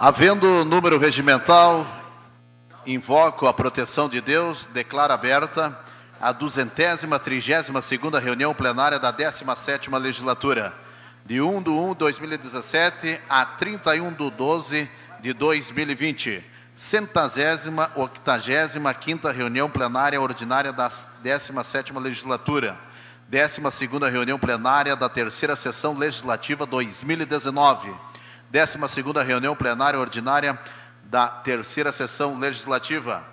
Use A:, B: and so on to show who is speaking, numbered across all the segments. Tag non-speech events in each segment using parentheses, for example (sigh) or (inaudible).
A: Havendo número regimental, invoco a proteção de Deus, declaro aberta a 232 trigésima reunião plenária da 17ª Legislatura, de 1 de 1 de 2017 a 31 de 12 de 2020, centagésima, octagésima, quinta reunião plenária ordinária da 17ª Legislatura, 12ª reunião plenária da terceira sessão legislativa 2019, 12 reunião plenária ordinária da terceira sessão legislativa,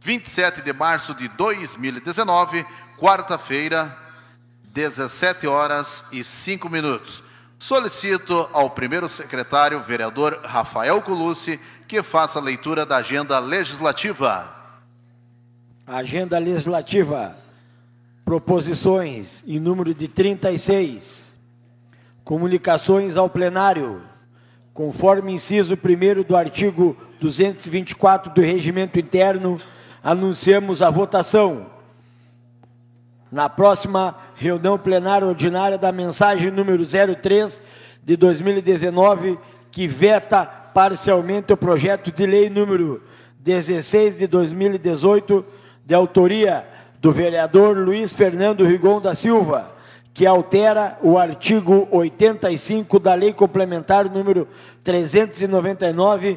A: 27 de março de 2019, quarta-feira, 17 horas e 5 minutos. Solicito ao primeiro secretário, vereador Rafael Colucci, que faça a leitura da agenda legislativa.
B: Agenda legislativa. Proposições em número de 36. Comunicações ao plenário conforme inciso 1 do artigo 224 do Regimento Interno, anunciamos a votação. Na próxima reunião plenária ordinária da mensagem número 03 de 2019, que veta parcialmente o projeto de lei número 16 de 2018, de autoria do vereador Luiz Fernando Rigon da Silva que altera o artigo 85 da Lei Complementar número 399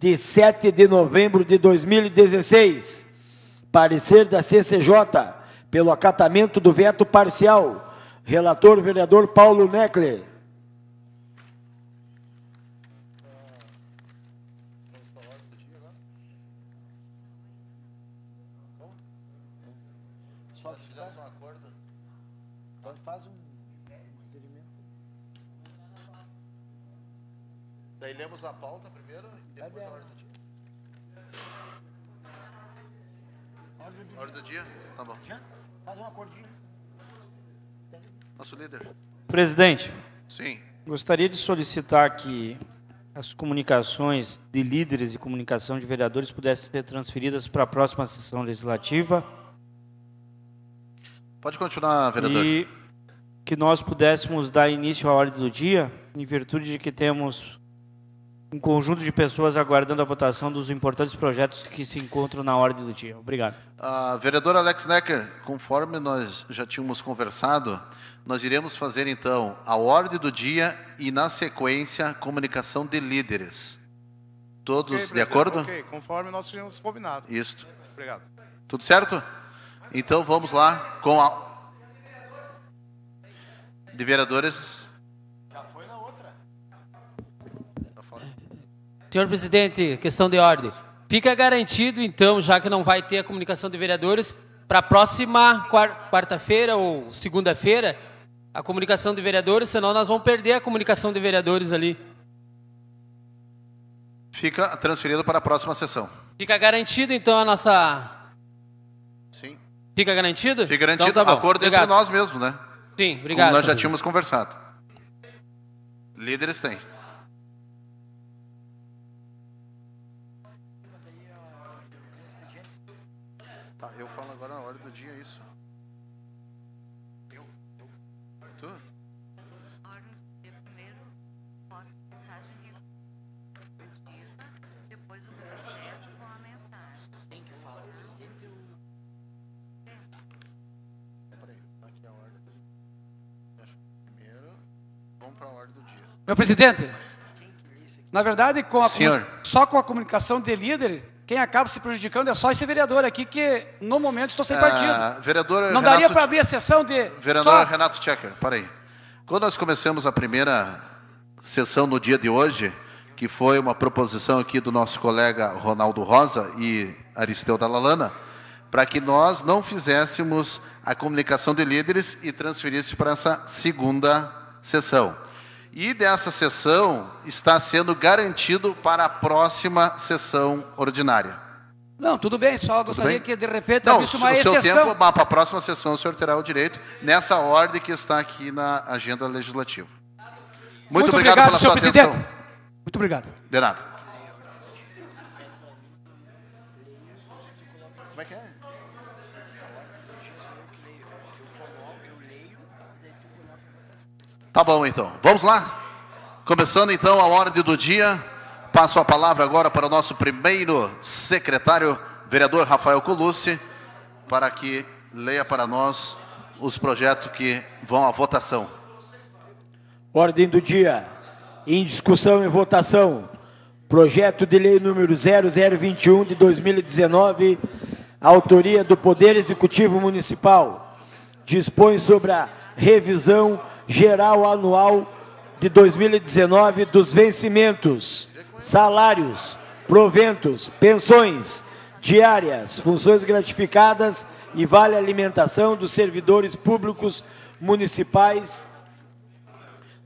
B: de 7 de novembro de 2016. Parecer da CCJ pelo acatamento do veto parcial. Relator vereador Paulo Neckler.
A: Nosso líder. Presidente. Sim.
C: Gostaria de solicitar que as comunicações de líderes e comunicação de vereadores pudessem ser transferidas para a próxima sessão legislativa.
A: Pode continuar, vereador. E
C: que nós pudéssemos dar início à ordem do dia, em virtude de que temos um conjunto de pessoas aguardando a votação dos importantes projetos que se encontram na ordem do dia. Obrigado.
A: Uh, vereador Alex Necker, conforme nós já tínhamos conversado, nós iremos fazer então a ordem do dia e, na sequência, comunicação de líderes. Todos okay, de acordo? Ok,
D: conforme nós tínhamos combinado.
A: Isso. Obrigado. Tudo certo? Então vamos lá com a. De vereadores.
B: Já foi na outra. Tá Senhor presidente, questão de ordem. Fica garantido, então, já que não vai ter a comunicação de vereadores, para a próxima quarta-feira ou segunda-feira, a comunicação de vereadores, senão nós vamos perder a comunicação de vereadores ali.
A: Fica transferido para a próxima sessão.
B: Fica garantido
A: então a nossa. Sim. Fica garantido? Fica garantido então, tá acordo obrigado. entre nós mesmos, né? Sim, obrigado. Como nós já tínhamos conversado. Líderes tem.
B: Meu presidente, na verdade, com a, só com a comunicação de líder, quem acaba se prejudicando é só esse vereador aqui, que no momento estou sem é, partido.
A: Vereador Não Renato daria para
B: abrir a sessão de.
A: Vereador só... Renato Checker, parei. Quando nós começamos a primeira sessão no dia de hoje, que foi uma proposição aqui do nosso colega Ronaldo Rosa e Aristeu da Lalana, para que nós não fizéssemos a comunicação de líderes e transferisse para essa segunda sessão e dessa sessão está sendo garantido para a próxima sessão ordinária.
E: Não,
B: tudo bem, só tudo gostaria bem? que de repente Não, uma o exceção. seu tempo,
A: para a próxima sessão o senhor terá o direito, nessa ordem que está aqui na agenda legislativa. Muito, Muito obrigado, obrigado, pela sua presidente.
B: atenção. Muito obrigado.
A: De nada. Como é que é? Tá bom então, vamos lá? Começando então a ordem do dia, passo a palavra agora para o nosso primeiro secretário, vereador Rafael Colucci, para que leia para nós os projetos que vão à votação.
B: Ordem do dia, em discussão e votação, projeto de lei número 0021 de 2019, autoria do Poder Executivo Municipal, dispõe sobre a revisão geral anual de 2019 dos vencimentos, salários, proventos, pensões, diárias, funções gratificadas e vale alimentação dos servidores públicos municipais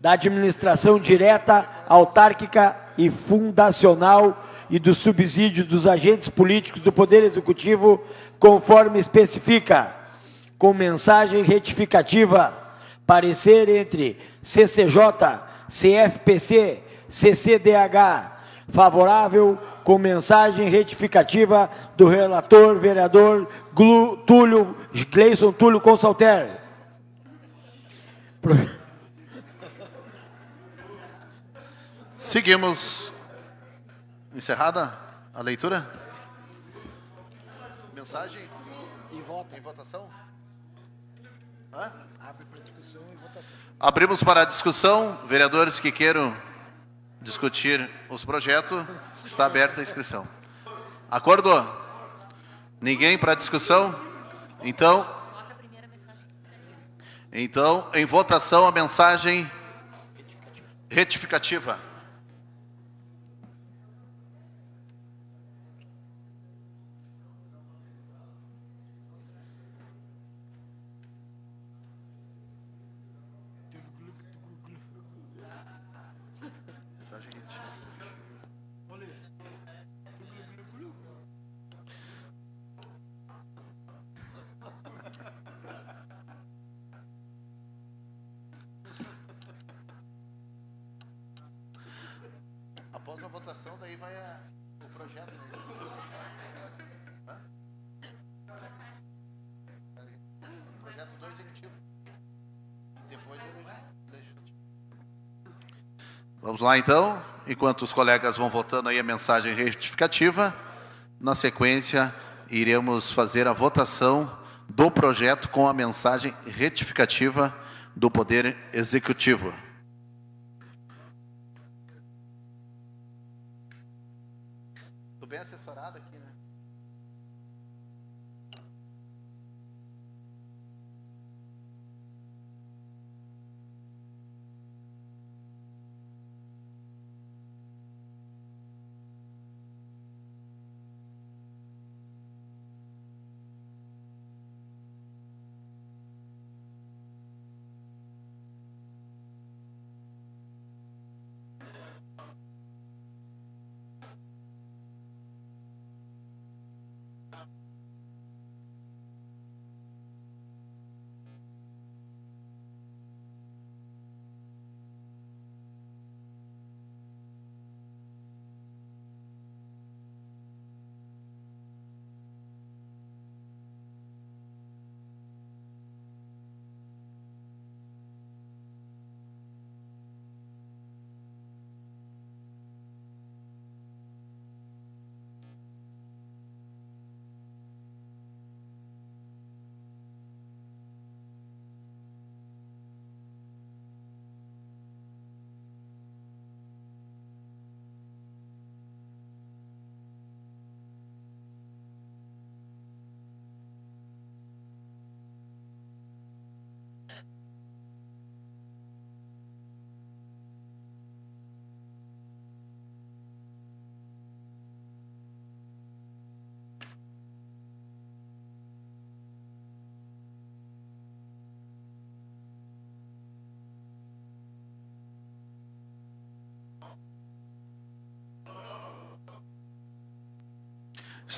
B: da administração direta, autárquica e fundacional e dos subsídios dos agentes políticos do Poder Executivo, conforme especifica, com mensagem retificativa parecer entre CCJ, CFPC, CCDH, favorável com mensagem retificativa do relator vereador Glu, Túlio, Gleison Túlio Consalter.
A: Seguimos. Encerrada a leitura? Mensagem? Em, em votação? Hã? Abrimos para a discussão. Vereadores que queiram discutir os projetos, está aberta a inscrição. Acordou? Ninguém para discussão? Então, então, em votação, a mensagem retificativa. Após a votação, daí vai a, o projeto. Né? Hã? Projeto do executivo. É Depois do legislativo. Vamos lá então, enquanto os colegas vão votando aí a mensagem retificativa, na sequência iremos fazer a votação do projeto com a mensagem retificativa do Poder Executivo.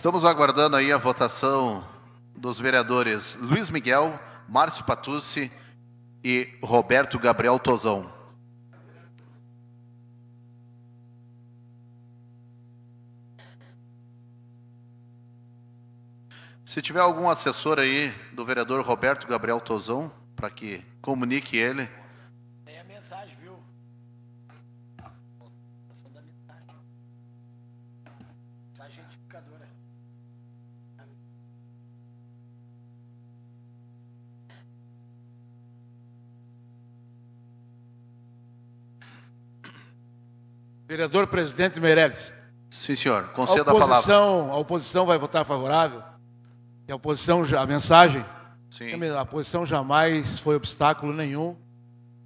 A: Estamos aguardando aí a votação dos vereadores Luiz Miguel, Márcio Patucci e Roberto Gabriel Tozão. Se tiver algum assessor aí do vereador Roberto Gabriel Tozão, para que comunique ele.
B: Tem a mensagem.
F: Vereador presidente Meirelles. Sim, senhor. Conceda a, oposição, a palavra. A oposição vai votar favorável? E a oposição, a mensagem? Sim. A oposição jamais foi obstáculo nenhum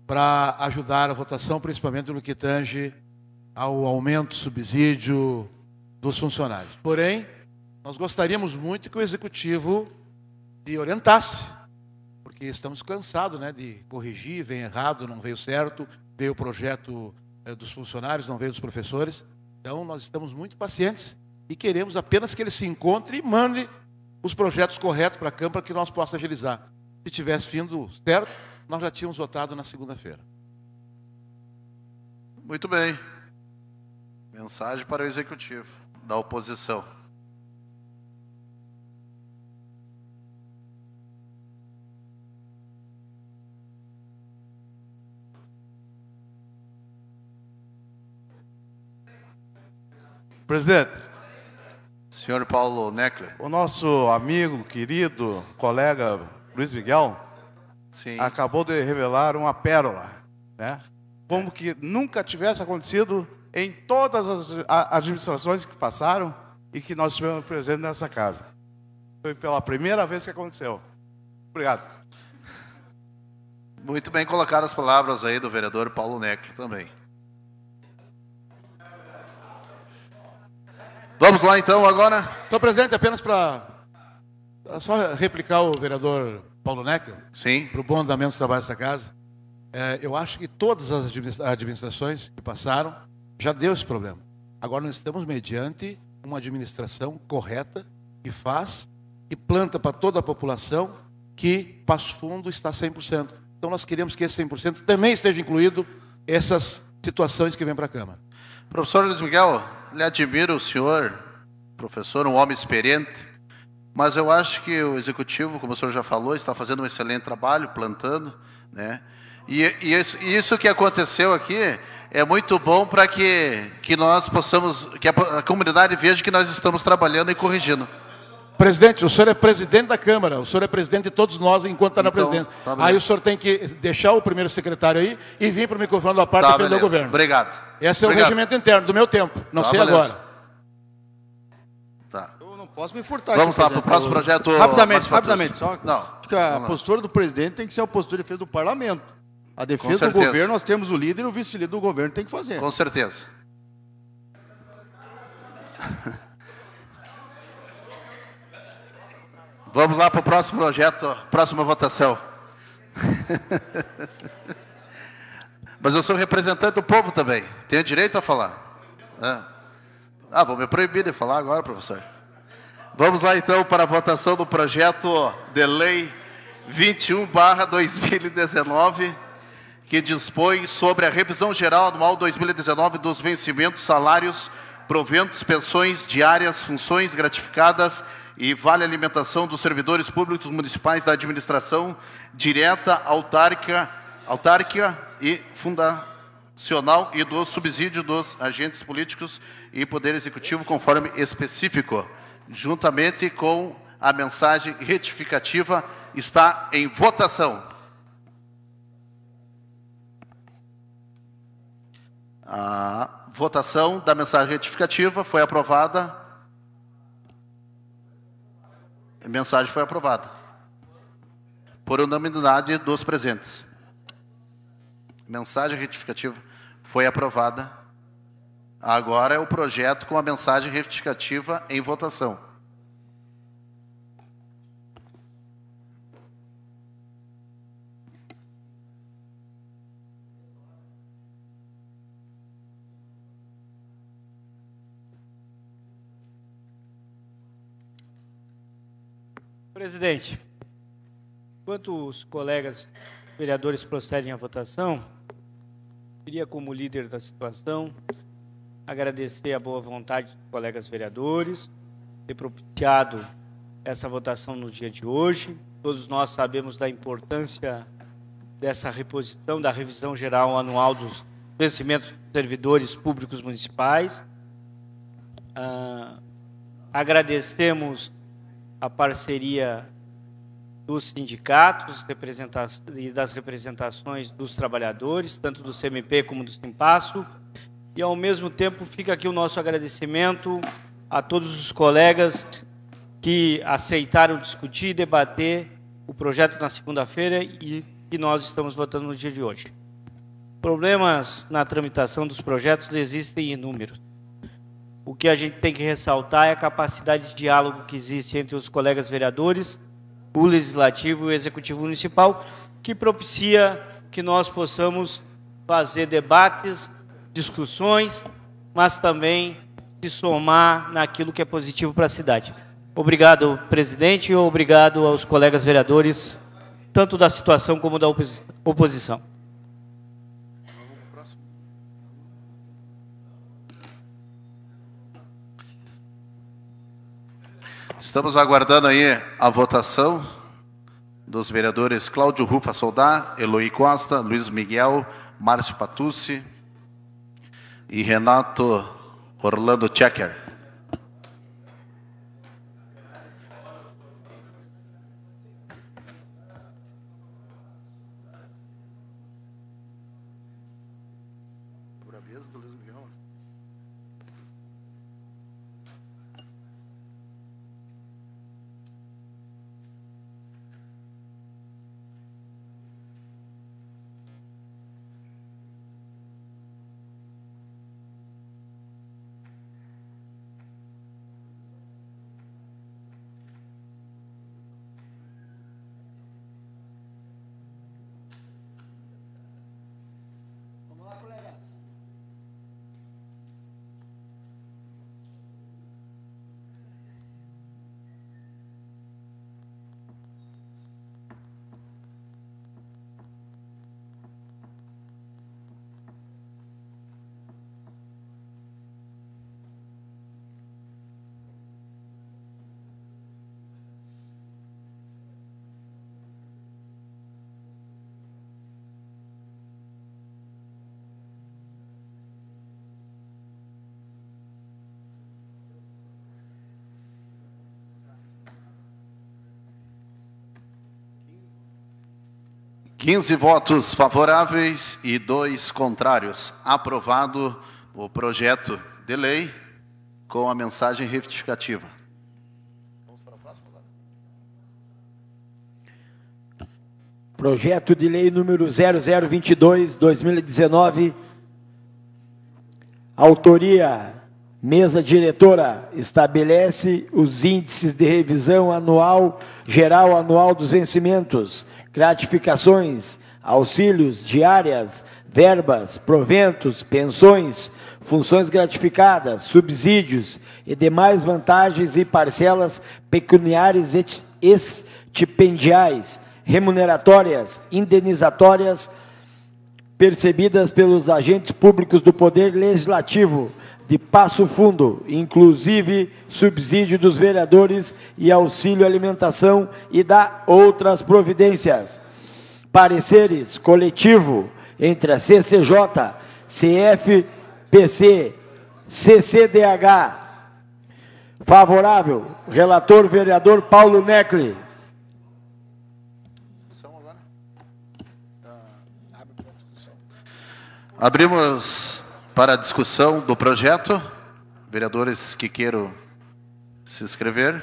F: para ajudar a votação, principalmente no que tange ao aumento, subsídio dos funcionários. Porém, nós gostaríamos muito que o Executivo se orientasse, porque estamos cansados né, de corrigir, vem errado, não veio certo, veio o projeto eh, dos funcionários, não veio dos professores. Então, nós estamos muito pacientes e queremos apenas que ele se encontre e mande os projetos corretos para a Câmara que nós possamos agilizar. Se tivesse vindo certo, nós já tínhamos votado na segunda-feira. Muito bem.
A: Mensagem para o Executivo da oposição. Presidente. Senhor Paulo Neckler. O
D: nosso amigo, querido, colega Luiz Miguel Sim. acabou de revelar uma pérola, né? Como é. que nunca tivesse acontecido em todas as administrações que passaram e que nós tivemos presente nessa casa. Foi pela primeira vez que aconteceu.
A: Obrigado. Muito bem colocadas as palavras aí do vereador Paulo Neckler também.
F: Vamos lá então agora. Então, presidente, apenas para só replicar o vereador Paulo Necker. Sim. Para o bom andamento do trabalho dessa casa. É, eu acho que todas as administrações que passaram já deu esse problema. Agora nós estamos mediante uma administração correta que faz e planta para toda a população que Passo Fundo está 100%. Então nós queremos que esse 100% também esteja incluído essas situações que vêm para a Câmara.
A: Professor Luiz Miguel, lhe admiro o senhor, professor, um homem experiente, mas eu acho que o executivo, como o senhor já falou, está fazendo um excelente trabalho, plantando, né? E, e isso que aconteceu aqui é muito bom para que, que nós possamos, que a, a comunidade veja que nós estamos trabalhando e corrigindo.
F: Presidente, o senhor é presidente da Câmara, o senhor é presidente de todos nós enquanto está então, na presidência. Tá aí o senhor tem que deixar o primeiro secretário aí e vir para o microfone da parte tá, defender beleza. o governo. Obrigado.
A: Esse é o regimento
F: interno do meu tempo, não tá, sei agora.
A: Tá.
E: Eu não posso me furtar. Vamos lá, para o próximo projeto. Rapidamente, rapidamente. Só não, acho que a
F: postura do presidente tem que ser a postura de defesa do
E: parlamento. A defesa do governo, nós temos o líder e o vice-líder do governo tem que fazer. Com
A: certeza. Vamos lá para o próximo projeto, próxima votação. (laughs) Mas eu sou representante do povo também. Tenho direito a falar. É. Ah, vou me proibir de falar agora, professor. Vamos lá então para a votação do projeto de lei 21/2019, que dispõe sobre a revisão geral anual 2019 dos vencimentos, salários, proventos, pensões, diárias, funções gratificadas e vale alimentação dos servidores públicos municipais da administração direta autárquica, autárquica e fundacional e do subsídio dos agentes políticos e poder executivo conforme específico, juntamente com a mensagem retificativa está em votação. A votação da mensagem retificativa foi aprovada. A mensagem foi aprovada. Por unanimidade dos presentes mensagem retificativa foi aprovada. Agora é o projeto com a mensagem retificativa em votação.
C: Presidente, enquanto os colegas vereadores procedem à votação, Queria, como líder da situação, agradecer a boa vontade dos colegas vereadores, ter propiciado essa votação no dia de hoje. Todos nós sabemos da importância dessa reposição, da revisão geral anual dos vencimentos dos servidores públicos municipais. Ah, agradecemos a parceria dos sindicatos e das representações dos trabalhadores, tanto do CMP como do Simpasso. E, ao mesmo tempo, fica aqui o nosso agradecimento a todos os colegas que aceitaram discutir e debater o projeto na segunda-feira e que nós estamos votando no dia de hoje. Problemas na tramitação dos projetos existem inúmeros. O que a gente tem que ressaltar é a capacidade de diálogo que existe entre os colegas vereadores o legislativo e o executivo municipal, que propicia que nós possamos fazer debates, discussões, mas também se somar naquilo que é positivo para a cidade. Obrigado, presidente, e obrigado aos colegas vereadores, tanto da situação como da oposição. Estamos
A: aguardando aí a votação dos vereadores Cláudio Rufa Soldá, Eloy Costa, Luiz Miguel, Márcio Patucci e Renato Orlando Checker. 15 votos favoráveis e dois contrários. Aprovado o projeto de lei com a mensagem retificativa. Vamos para a próxima.
B: Projeto de lei número 0022/2019. Autoria Mesa diretora estabelece os índices de revisão anual geral anual dos vencimentos gratificações, auxílios, diárias, verbas, proventos, pensões, funções gratificadas, subsídios e demais vantagens e parcelas pecuniárias estipendiais, remuneratórias, indenizatórias, percebidas pelos agentes públicos do Poder Legislativo, de Passo Fundo, inclusive subsídio dos vereadores e auxílio alimentação e da outras providências. Pareceres coletivo entre a CCJ, CFPC, CCDH. Favorável, relator vereador Paulo Necli.
A: Abrimos para a discussão do projeto? Vereadores que queiram se inscrever.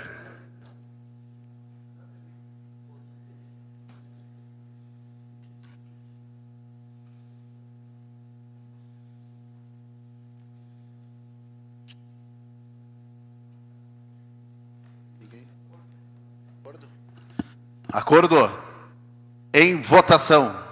A: Acordo? Em votação.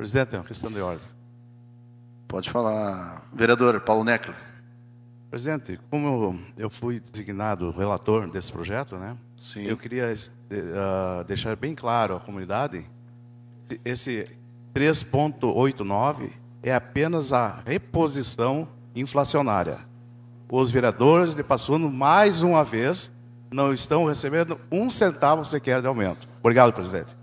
D: Presidente, uma questão de ordem. Pode
A: falar, vereador Paulo Necla.
D: Presidente, como eu fui designado relator desse projeto, né? Sim. Eu queria eh, ah, deixar bem claro à comunidade esse 3.89 é apenas a reposição inflacionária. Os vereadores de Passo mais uma vez, não estão recebendo um centavo sequer de aumento. Obrigado, presidente.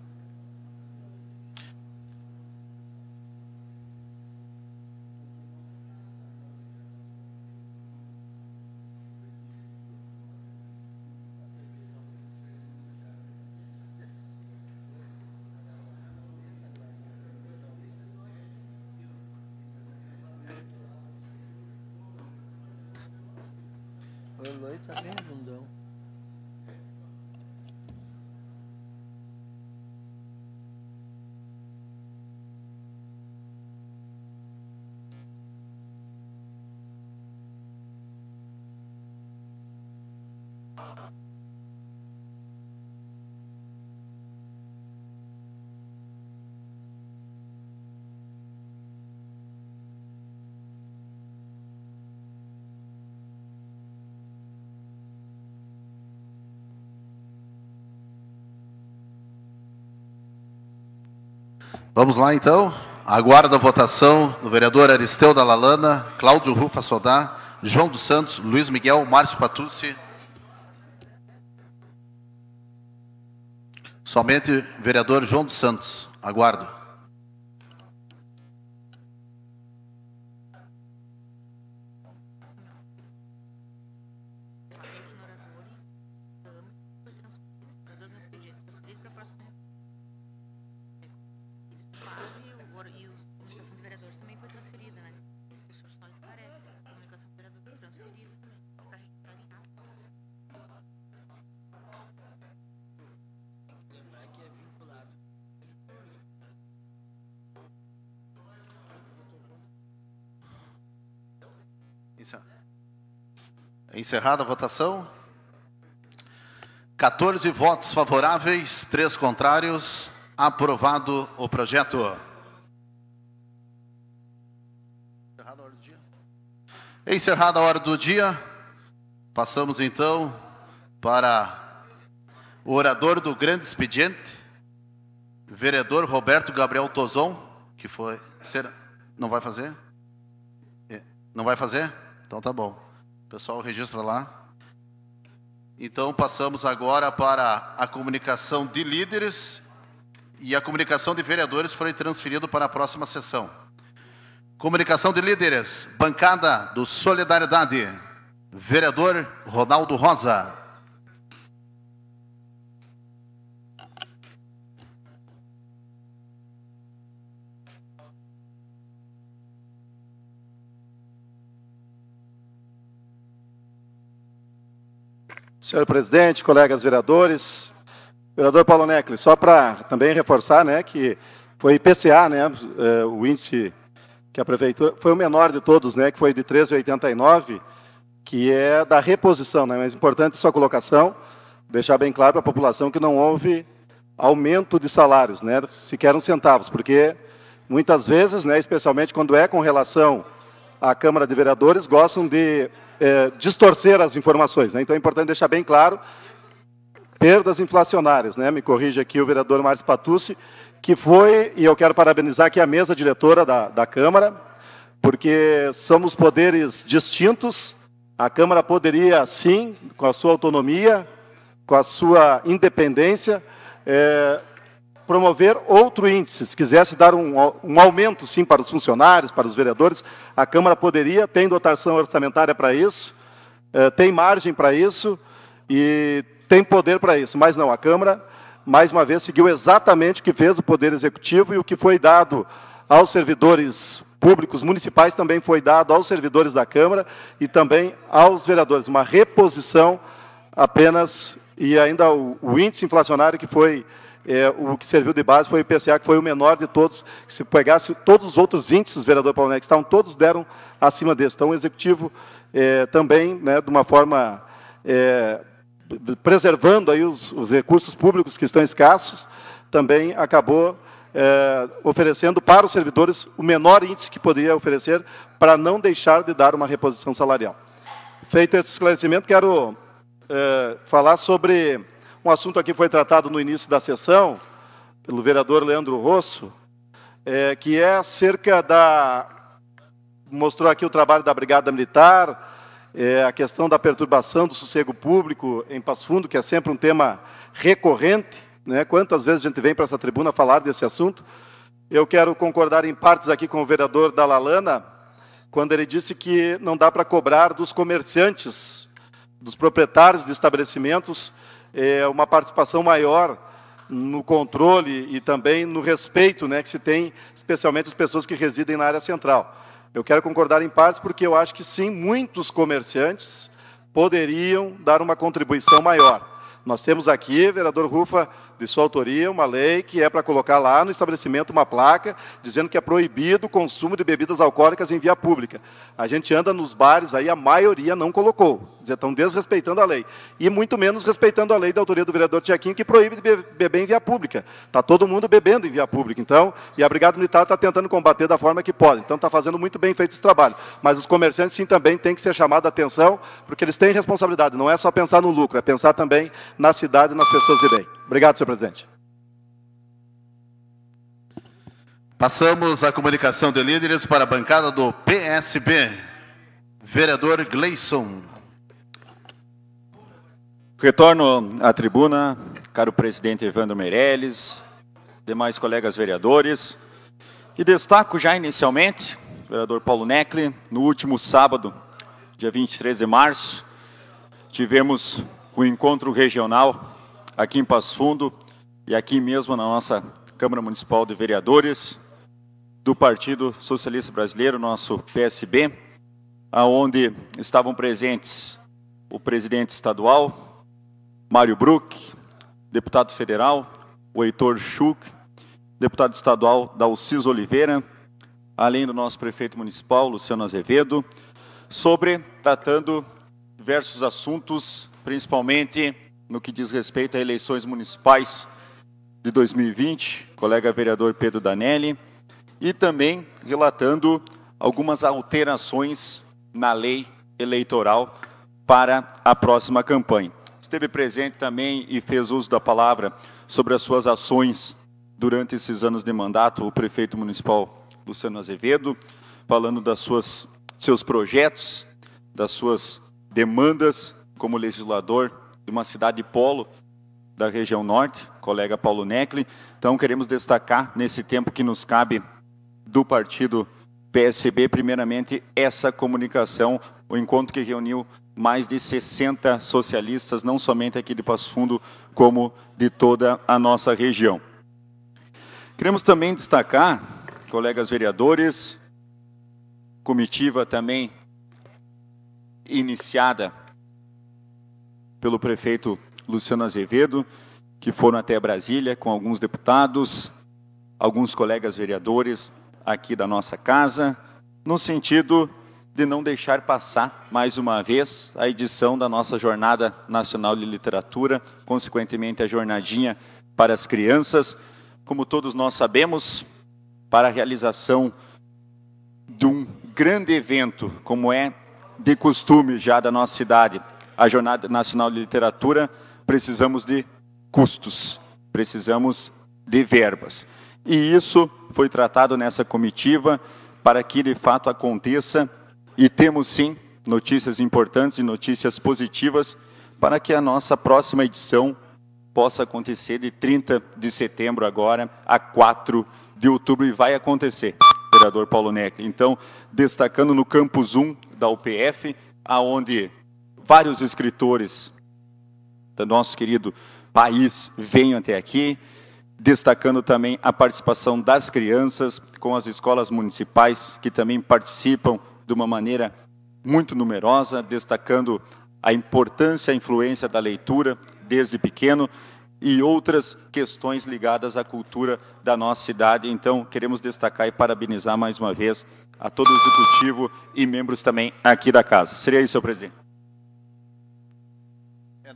A: Vamos lá então. Aguardo a votação do vereador Aristeu da Lalana, Cláudio Rufa Sodá, João dos Santos, Luiz Miguel, Márcio Patucci. Somente vereador João dos Santos. Aguardo. É encerrada a votação. 14 votos favoráveis, 3 contrários. Aprovado o projeto. Encerrada a hora do dia. Passamos então para o orador do grande expediente, vereador Roberto Gabriel Tozon, que foi. Será, não vai fazer? É, não vai fazer? Então tá bom. O pessoal registra lá. Então passamos agora para a comunicação de líderes e a comunicação de vereadores foi transferido para a próxima sessão. Comunicação de líderes, bancada do Solidariedade, vereador Ronaldo Rosa.
E: Senhor presidente, colegas vereadores, vereador Paulo Necli, só para também reforçar, né, que foi IPCA, né, eh, o índice que a prefeitura foi o menor de todos, né, que foi de 13,89, que é da reposição, né, mas importante sua colocação, deixar bem claro para a população que não houve aumento de salários, né, sequer uns centavos, porque muitas vezes, né, especialmente quando é com relação à Câmara de Vereadores, gostam de é, distorcer as informações. Né? Então é importante deixar bem claro perdas inflacionárias, né? Me corrige aqui o vereador Márcio Patucci, que foi, e eu quero parabenizar aqui a mesa diretora da, da Câmara, porque somos poderes distintos. A Câmara poderia, sim, com a sua autonomia, com a sua independência, é, promover outro índice. Se quisesse dar um, um, aumento, sim, para os funcionários, para os vereadores, a Câmara poderia, tem dotação orçamentária para isso, eh, tem margem para isso e tem poder para isso. Mas não, a Câmara, mais uma vez, seguiu exatamente o que fez o Poder Executivo e o que foi dado aos servidores públicos municipais também foi dado aos servidores da Câmara e também aos vereadores. Uma reposição apenas e ainda o, o índice inflacionário que foi é, o que serviu de base foi o IPCA, que foi o menor de todos. Se pegasse todos os outros índices, vereador Paulo Neves, estavam, todos deram acima desse. Então, o executivo é, também, né, de uma forma é, preservando aí os, os, recursos públicos que estão escassos, também acabou é, oferecendo para os servidores o menor índice que poderia oferecer para não deixar de dar uma reposição salarial. Feito esse esclarecimento, quero é, falar sobre um assunto aqui foi tratado no início da sessão, pelo vereador Leandro Rosso, é, que é acerca da. mostrou aqui o trabalho da Brigada Militar, é, a questão da perturbação do sossego público em Passo Fundo, que é sempre um tema recorrente. Né? Quantas vezes a gente vem para essa tribuna falar desse assunto? Eu quero concordar em partes aqui com o vereador Dalalana, quando ele disse que não dá para cobrar dos comerciantes, dos proprietários de estabelecimentos, é, uma participação maior no controle e também no respeito né, que se tem, especialmente as pessoas que residem na área central. Eu quero concordar em partes porque eu acho que sim, muitos comerciantes poderiam dar uma contribuição maior. Nós temos aqui, vereador Rufa, de sua autoria, uma lei que é para colocar lá no estabelecimento uma placa dizendo que é proibido o consumo de bebidas alcoólicas em via pública. A gente anda nos bares aí, a maioria não colocou. estão desrespeitando a lei. E muito menos respeitando a lei da autoria do vereador Tiaquinho, que proíbe de beber em via pública. Está todo mundo bebendo em via pública, então, e a Brigada Militar está tentando combater da forma que pode. Então, está fazendo muito bem feito esse trabalho. Mas os comerciantes, sim, também têm que ser chamados a atenção, porque eles têm responsabilidade. Não é só pensar no lucro, é pensar também na cidade e nas pessoas de bem. Obrigado, senhor presidente.
A: Passamos a comunicação de líderes para a bancada do PSB.
G: Vereador Gleison. Retorno à tribuna, caro presidente Evandro Meirelles, demais colegas vereadores. E destaco já inicialmente, vereador Paulo Neckle. no último sábado, dia 23 de março, tivemos o um encontro regional aqui em Passo Fundo e aqui mesmo na nossa Câmara Municipal de Vereadores do Partido Socialista Brasileiro, nosso PSB, aonde estavam presentes o presidente estadual, Mário Bruck, deputado federal, o Heitor Schuch, deputado estadual Dalciso Oliveira, além do nosso prefeito municipal, Luciano Azevedo, sobre tratando diversos assuntos, principalmente no que diz respeito a eleições municipais de 2020, colega vereador Pedro Danelli, e também relatando algumas alterações na lei eleitoral para a próxima campanha. Esteve presente também e fez uso da palavra sobre as suas ações durante esses anos de mandato o prefeito municipal Luciano Azevedo, falando das suas seus projetos, das suas demandas como legislador de uma cidade de polo da região norte, colega Paulo Necli. Então, queremos destacar, nesse tempo que nos cabe do partido PSB, primeiramente, essa comunicação, o encontro que reuniu mais de 60 socialistas, não somente aqui de Passo Fundo, como de toda a nossa região. Queremos também destacar, colegas vereadores, comitiva também iniciada pelo prefeito Luciano Azevedo, que foram até Brasília com alguns deputados, alguns colegas vereadores aqui da nossa casa, no sentido de não deixar passar mais uma vez a edição da nossa Jornada Nacional de Literatura, consequentemente a jornadinha para as crianças, como todos nós sabemos, para a realização de um grande evento, como é de costume já da nossa cidade, a Jornada Nacional de Literatura, precisamos de custos, precisamos de verbas. E isso foi tratado nessa comitiva para que de fato aconteça e temos sim notícias importantes e notícias positivas para que a nossa próxima edição possa acontecer de 30 de setembro agora a 4 de outubro e vai acontecer, vereador Paulo Neck. Então, destacando no campus 1 da UPF, aonde vários escritores do nosso querido país venham até aqui, destacando também a participação das crianças com as escolas municipais, que também participam de uma maneira muito numerosa, destacando a importância, a influência da leitura desde pequeno e outras questões ligadas à cultura da nossa cidade. Então, queremos destacar e parabenizar mais uma vez a todo o executivo e membros também aqui da casa. Seria isso, senhor presidente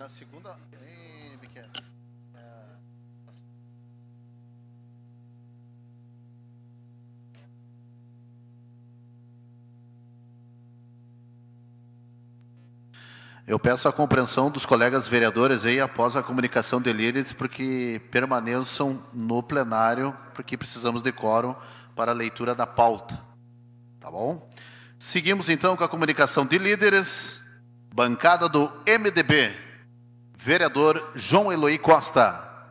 A: na segunda. É, assim. Eu peço a compreensão dos colegas vereadores aí após a comunicação de líderes, porque permaneçam no plenário, porque precisamos de quórum para a leitura da pauta. Tá bom? Seguimos então com a comunicação de líderes, bancada do MDB. Vereador João Eloy Costa.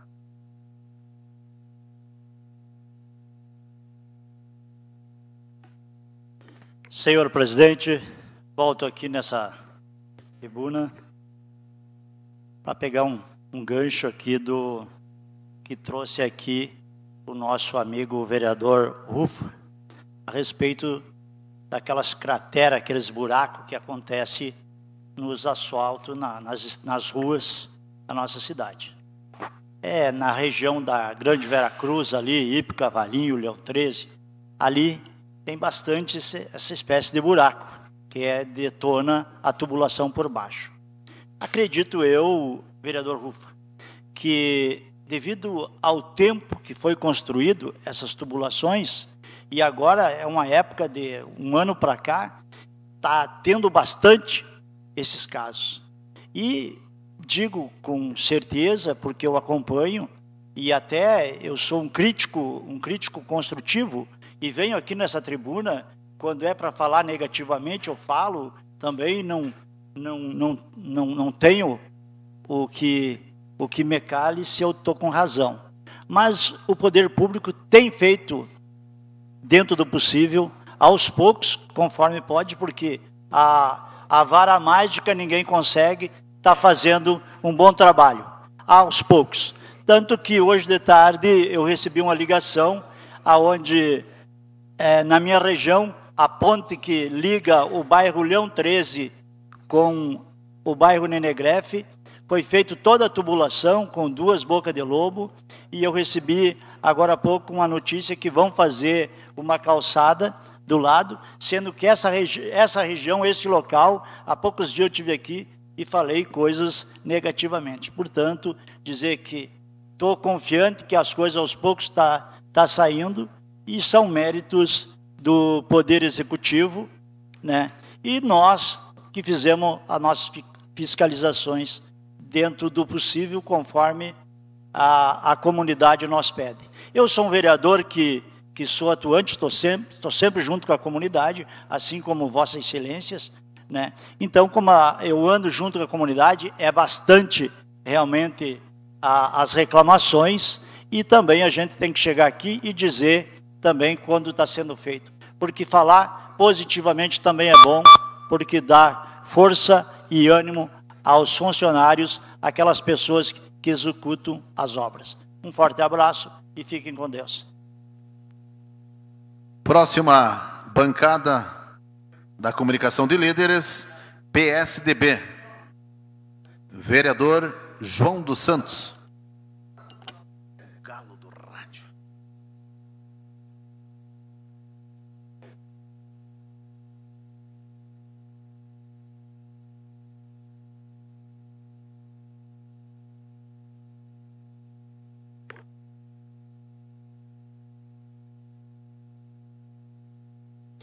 H: Senhor presidente, volto aqui nessa tribuna para pegar um, um, gancho aqui do que trouxe aqui o nosso amigo vereador Rufo a respeito daquelas crateras, aqueles buracos que acontece nos asfaltos, na, nas, nas ruas da nossa cidade. É na região da Grande Veracruz, ali, Ipo Valinho Leão 13, ali tem bastante esse, essa espécie de buraco, que é, detona a tubulação por baixo. Acredito eu, vereador Rufa, que devido ao tempo que foi construído essas tubulações, e agora é uma época de um ano para cá, está tendo bastante esses casos. E digo com certeza, porque eu acompanho e até eu sou um crítico, um crítico construtivo e venho aqui nessa tribuna quando é para falar negativamente, eu falo, também não não não não, não tenho o que o que me cale se eu estou com razão. Mas o poder público tem feito dentro do possível, aos poucos, conforme pode, porque a a vara mágica ninguém consegue, está fazendo um bom trabalho, aos poucos. Tanto que hoje de tarde eu recebi uma ligação aonde é, na minha região a ponte que liga o bairro Leão 13 com o bairro Nenegrefe foi feito toda a tubulação com duas bocas de lobo e eu recebi agora há pouco uma notícia que vão fazer uma calçada do lado, sendo que essa, regi essa região, esse local, há poucos dias eu tive aqui e falei coisas negativamente. Portanto, dizer que estou confiante que as coisas aos poucos estão tá, tá saindo e são méritos do Poder Executivo, né? E nós que fizemos as nossas fiscalizações dentro do possível, conforme a, a comunidade nos pede. Eu sou um vereador que que sou atuante, estou sempre, estou sempre junto com a comunidade, assim como vossas excelências, né? Então, como a, eu ando junto com a comunidade, é bastante realmente a, as reclamações e também a gente tem que chegar aqui e dizer também quando está sendo feito, porque falar positivamente também é bom, porque dá força e ânimo aos funcionários, aquelas pessoas que executam as obras. Um forte abraço e fiquem com Deus.
A: Próxima bancada da comunicação de líderes, PSDB. Vereador João dos Santos.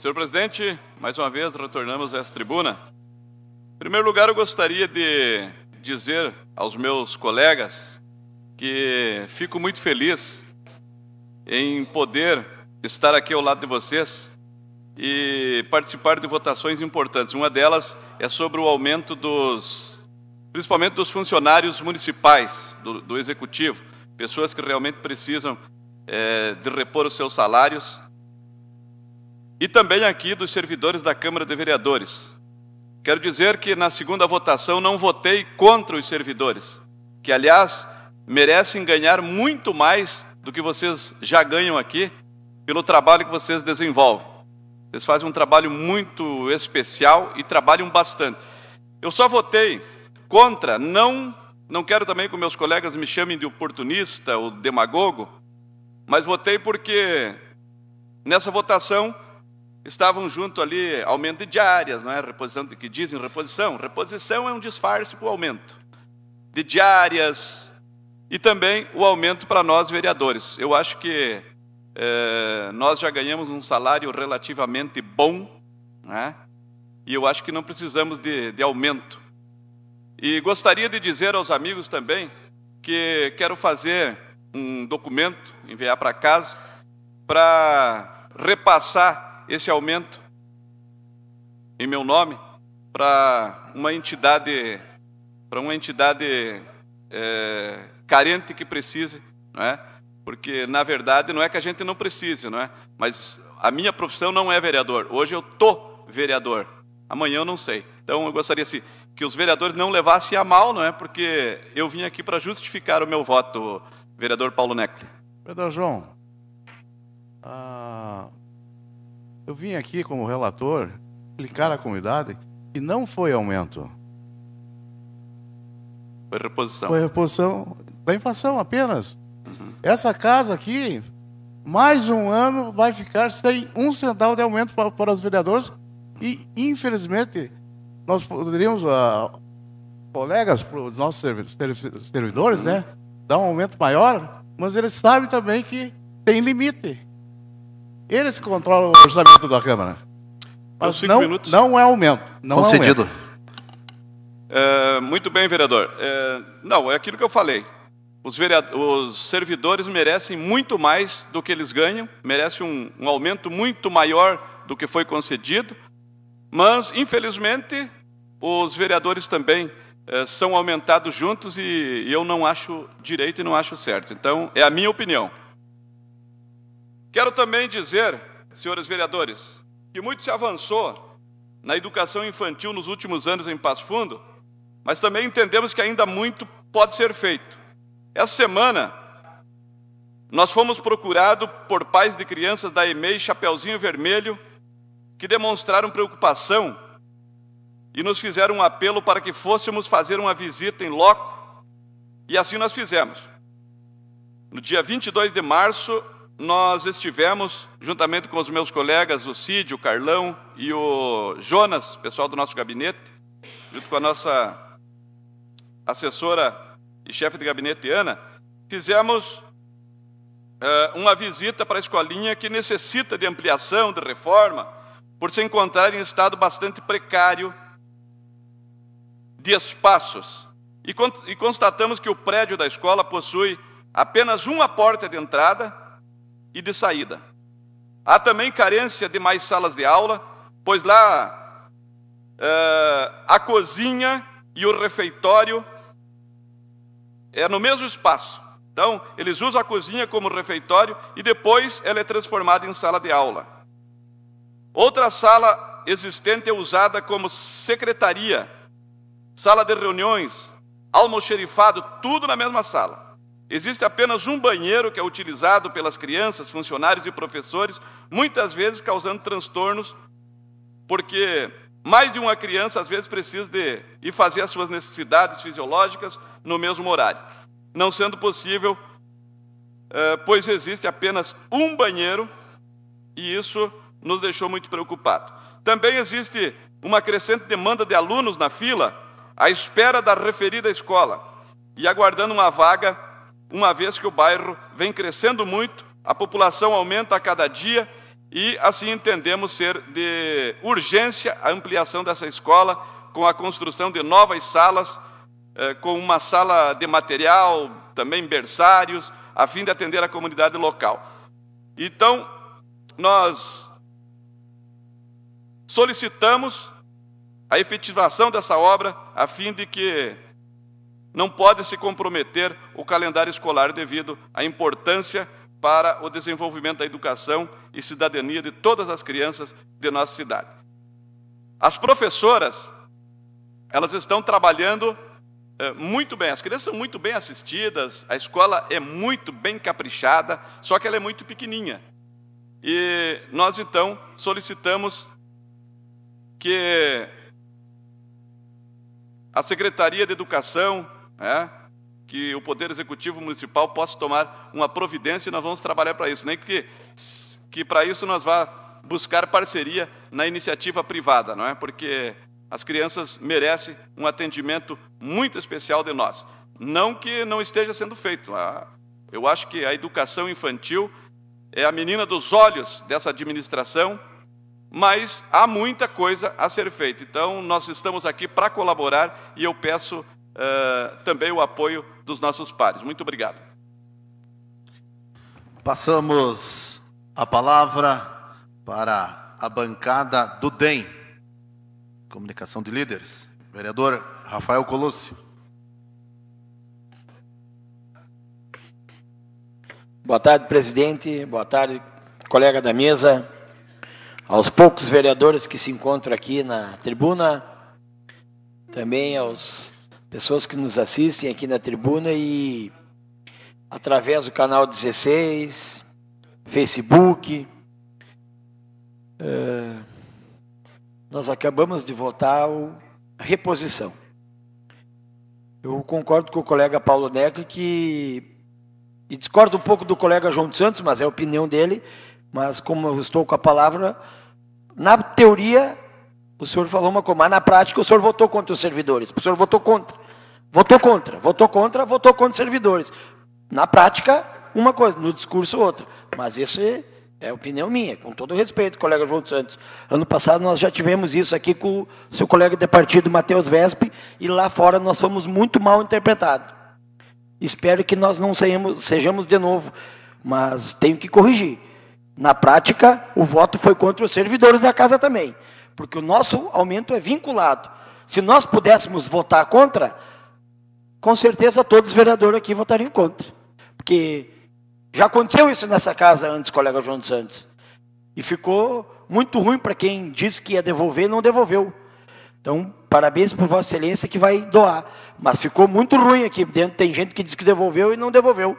I: Senhor presidente, mais uma vez retornamos a essa tribuna. Em primeiro lugar, eu gostaria de dizer aos meus colegas que fico muito feliz em poder estar aqui ao lado de vocês e participar de votações importantes. Uma delas é sobre o aumento dos, principalmente dos funcionários municipais, do, do executivo, pessoas que realmente precisam é, de repor os seus salários e também aqui dos servidores da Câmara de Vereadores. Quero dizer que na segunda votação não votei contra os servidores, que aliás merecem ganhar muito mais do que vocês já ganham aqui pelo trabalho que vocês desenvolvem. Vocês fazem um trabalho muito especial e trabalham bastante. Eu só votei contra, não, não quero também que meus colegas me chamem de oportunista ou demagogo, mas votei porque nessa votação estavam junto ali aumento de diárias, não é? Reposição que dizem reposição. Reposição é um disfarce para o aumento de diárias e também o aumento para nós vereadores. Eu acho que é, nós já ganhamos um salário relativamente bom, né? E eu acho que não precisamos de, de aumento. E gostaria de dizer aos amigos também que quero fazer um documento, enviar para casa, para repassar esse aumento em meu nome para uma entidade para uma entidade é, carente que precise, não é? Porque na verdade não é que a gente não precise, não é? Mas a minha profissão não é vereador. Hoje eu tô vereador. Amanhã eu não sei. Então eu gostaria assim, que os vereadores não levassem a mal, não é? Porque eu vim aqui para justificar o meu voto, vereador Paulo Necre.
D: Vereador João, ah, eu vim aqui como relator explicar à comunidade que não foi aumento. Foi reposição. Foi reposição da inflação apenas. Uhum. Essa casa aqui, mais um ano, vai ficar sem um centavo de aumento para, para os vereadores. E, infelizmente, nós poderíamos, uh, colegas, para os nossos servidores, uhum. né, dar um aumento maior, mas eles sabem também que tem limite. Eles que controlam o orçamento da Câmara. Mas não, minutos. não é aumento. Não Concedido. É aumento.
I: É, muito bem, vereador. É, não, é aquilo que eu falei. Os, os, servidores merecem muito mais do que eles ganham, merecem um, um aumento muito maior do que foi concedido, mas, infelizmente, os vereadores também é, são aumentados juntos e, e eu não acho direito e não acho certo. Então, é a minha opinião. Quero também dizer, senhores vereadores, que muito se avançou na educação infantil nos últimos anos em Passo Fundo, mas também entendemos que ainda muito pode ser feito. Essa semana, nós fomos procurados por pais de crianças da EMEI Chapeuzinho Vermelho que demonstraram preocupação e nos fizeram um apelo para que fôssemos fazer uma visita em loco, e assim nós fizemos. No dia 22 de março, nós estivemos, juntamente com os meus colegas, o Cid, o Carlão e o Jonas, pessoal do nosso gabinete, junto com a nossa assessora e chefe de gabinete, Ana, fizemos uh, uma visita para a escolinha que necessita de ampliação, de reforma, por se encontrar em estado bastante precário de espaços. E, e constatamos que o prédio da escola possui apenas uma porta de entrada e de saída. Há também carência de mais salas de aula, pois lá eh, a cozinha e o refeitório é no mesmo espaço. Então, eles usam a cozinha como refeitório e depois ela é transformada em sala de aula. Outra sala existente é usada como secretaria, sala de reuniões, almoxerifado, tudo na mesma sala. Existe apenas um banheiro que é utilizado pelas crianças, funcionários e professores, muitas vezes causando transtornos, porque mais de uma criança às vezes precisa de ir fazer as suas necessidades fisiológicas no mesmo horário, não sendo possível, é, pois existe apenas um banheiro e isso nos deixou muito preocupado. Também existe uma crescente demanda de alunos na fila à espera da referida escola e aguardando uma vaga uma vez que o bairro vem crescendo muito, a população aumenta a cada dia e assim entendemos ser de urgência a ampliação dessa escola com a construção de novas salas, eh, com uma sala de material, também berçários, a fim de atender a comunidade local. Então, nós solicitamos a efetivação dessa obra a fim de que não pode se comprometer o calendário escolar devido à importância para o desenvolvimento da educação e cidadania de todas as crianças de nossa cidade. As professoras, elas estão trabalhando é, muito bem, as crianças são muito bem assistidas, a escola é muito bem caprichada, só que ela é muito pequenininha. E nós então solicitamos que a Secretaria de Educação, é? Que o Poder Executivo Municipal possa tomar uma providência e nós vamos trabalhar para isso. Nem que, que para isso nós vá buscar parceria na iniciativa privada, não é? Porque as crianças merecem um atendimento muito especial de nós. Não que não esteja sendo feito. Eu acho que a educação infantil é a menina dos olhos dessa administração, mas há muita coisa a ser feita. Então, nós estamos aqui para colaborar e eu peço uh, também o apoio dos nossos pares. Muito obrigado.
A: Passamos a palavra para a bancada do DEM, Comunicação de Líderes. Vereador Rafael Colossi.
B: Boa tarde, presidente. Boa tarde, colega da mesa. Aos poucos vereadores que se encontram aqui na tribuna, também aos pessoas que nos assistem aqui na tribuna e através do canal 16, Facebook. É, nós acabamos de votar a reposição. Eu concordo com o colega Paulo Neck que. E discordo um pouco do colega João dos Santos, mas é a opinião dele. Mas como eu estou com a palavra, na teoria o senhor falou uma coisa, mas na prática o senhor votou contra os servidores. O senhor votou contra. Votou contra, votou contra, votou contra os servidores. Na prática, uma coisa, no discurso, outra. Mas isso é opinião minha, com todo respeito, colega João Santos. Ano passado nós já tivemos isso aqui com o seu colega de partido, Matheus Vespe, e lá fora nós fomos muito mal interpretados. Espero que nós não sejamos, sejamos de novo, mas tenho que corrigir. Na prática, o voto foi contra os servidores da casa também porque o nosso aumento é vinculado. Se nós pudéssemos votar contra, com certeza todos os vereadores aqui votariam contra. Porque já aconteceu isso nessa casa antes, colega João Santos. E ficou muito ruim para quem disse que ia devolver e não devolveu. Então, parabéns para Vossa Excelência que vai doar. Mas ficou muito ruim aqui dentro. Tem gente que disse que devolveu e não devolveu.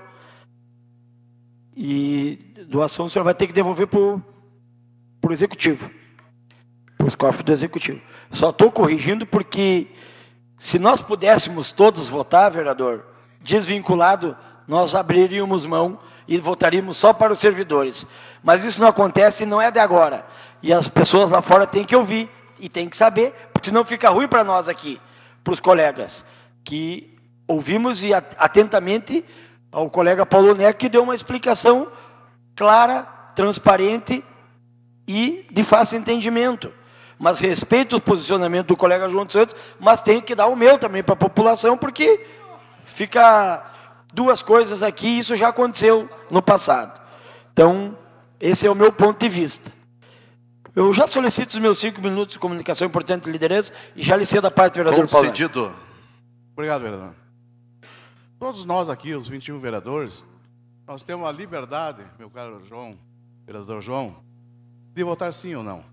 B: E doação o senhor vai ter que devolver para o executivo. Os cofres do executivo. Só estou corrigindo porque se nós pudéssemos todos votar, vereador, desvinculado, nós abriríamos mão e votaríamos só para os servidores. Mas isso não acontece e não é de agora. E as pessoas lá fora têm que ouvir e têm que saber, porque senão fica ruim para nós aqui, para os colegas, que ouvimos e atentamente ao colega Paulo Neck, que deu uma explicação clara, transparente e de fácil entendimento. Mas respeito o posicionamento do colega João dos Santos, mas tenho que dar o meu também para a população, porque fica duas coisas aqui e isso já aconteceu no passado. Então, esse é o meu ponto de vista. Eu já solicito os meus cinco minutos de comunicação importante e liderança e já lhe cedo a parte do vereador Paulo.
D: Concedido. Obrigado, vereador. Todos nós aqui, os 21 vereadores, nós temos a liberdade, meu caro João, vereador João, de votar sim ou não.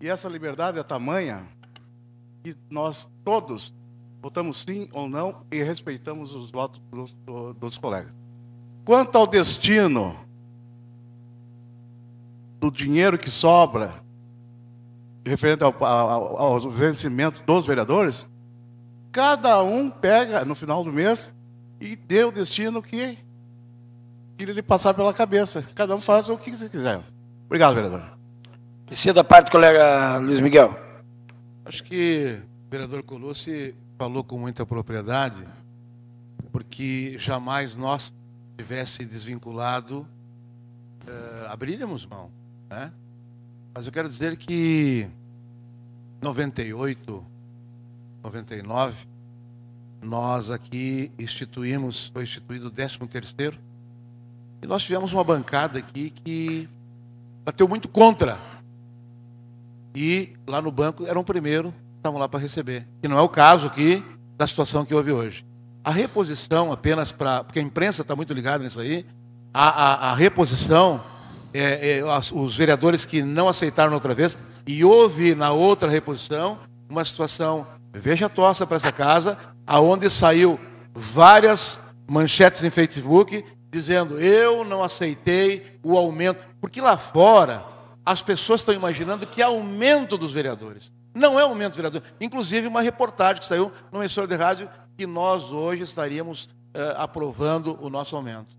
D: E essa liberdade é tamanha que nós todos votamos sim ou não e respeitamos os votos dos, dos colegas. Quanto ao destino do dinheiro que sobra referente ao, ao, aos vencimentos dos vereadores, cada um pega no final do mês e dê o destino que, que passar pela cabeça. Cada um
F: faz o que quiser. Obrigado, vereador. Precisa da parte do colega Luiz Miguel. Acho que o vereador Colossi falou com muita propriedade, porque jamais nós tivesse desvinculado, uh, eh, abriríamos mão. Né? Mas eu quero dizer que 98, 99, nós aqui instituímos, foi instituído o 13 terceiro, e nós tivemos uma bancada aqui que bateu muito contra e lá no banco eram o primeiro, estavam lá para receber. Que não é o caso aqui da situação que houve hoje. A reposição apenas para. Porque a imprensa está muito ligada nisso aí. A, a, a reposição, é, é, os vereadores que não aceitaram outra vez, e houve na outra reposição uma situação veja torça para essa casa, aonde saiu várias manchetes em Facebook dizendo eu não aceitei o aumento. Porque lá fora as pessoas estão imaginando que é aumento dos vereadores. Não é aumento dos vereadores. Inclusive, uma reportagem que saiu no emissor de rádio que nós hoje estaríamos eh, aprovando o nosso aumento.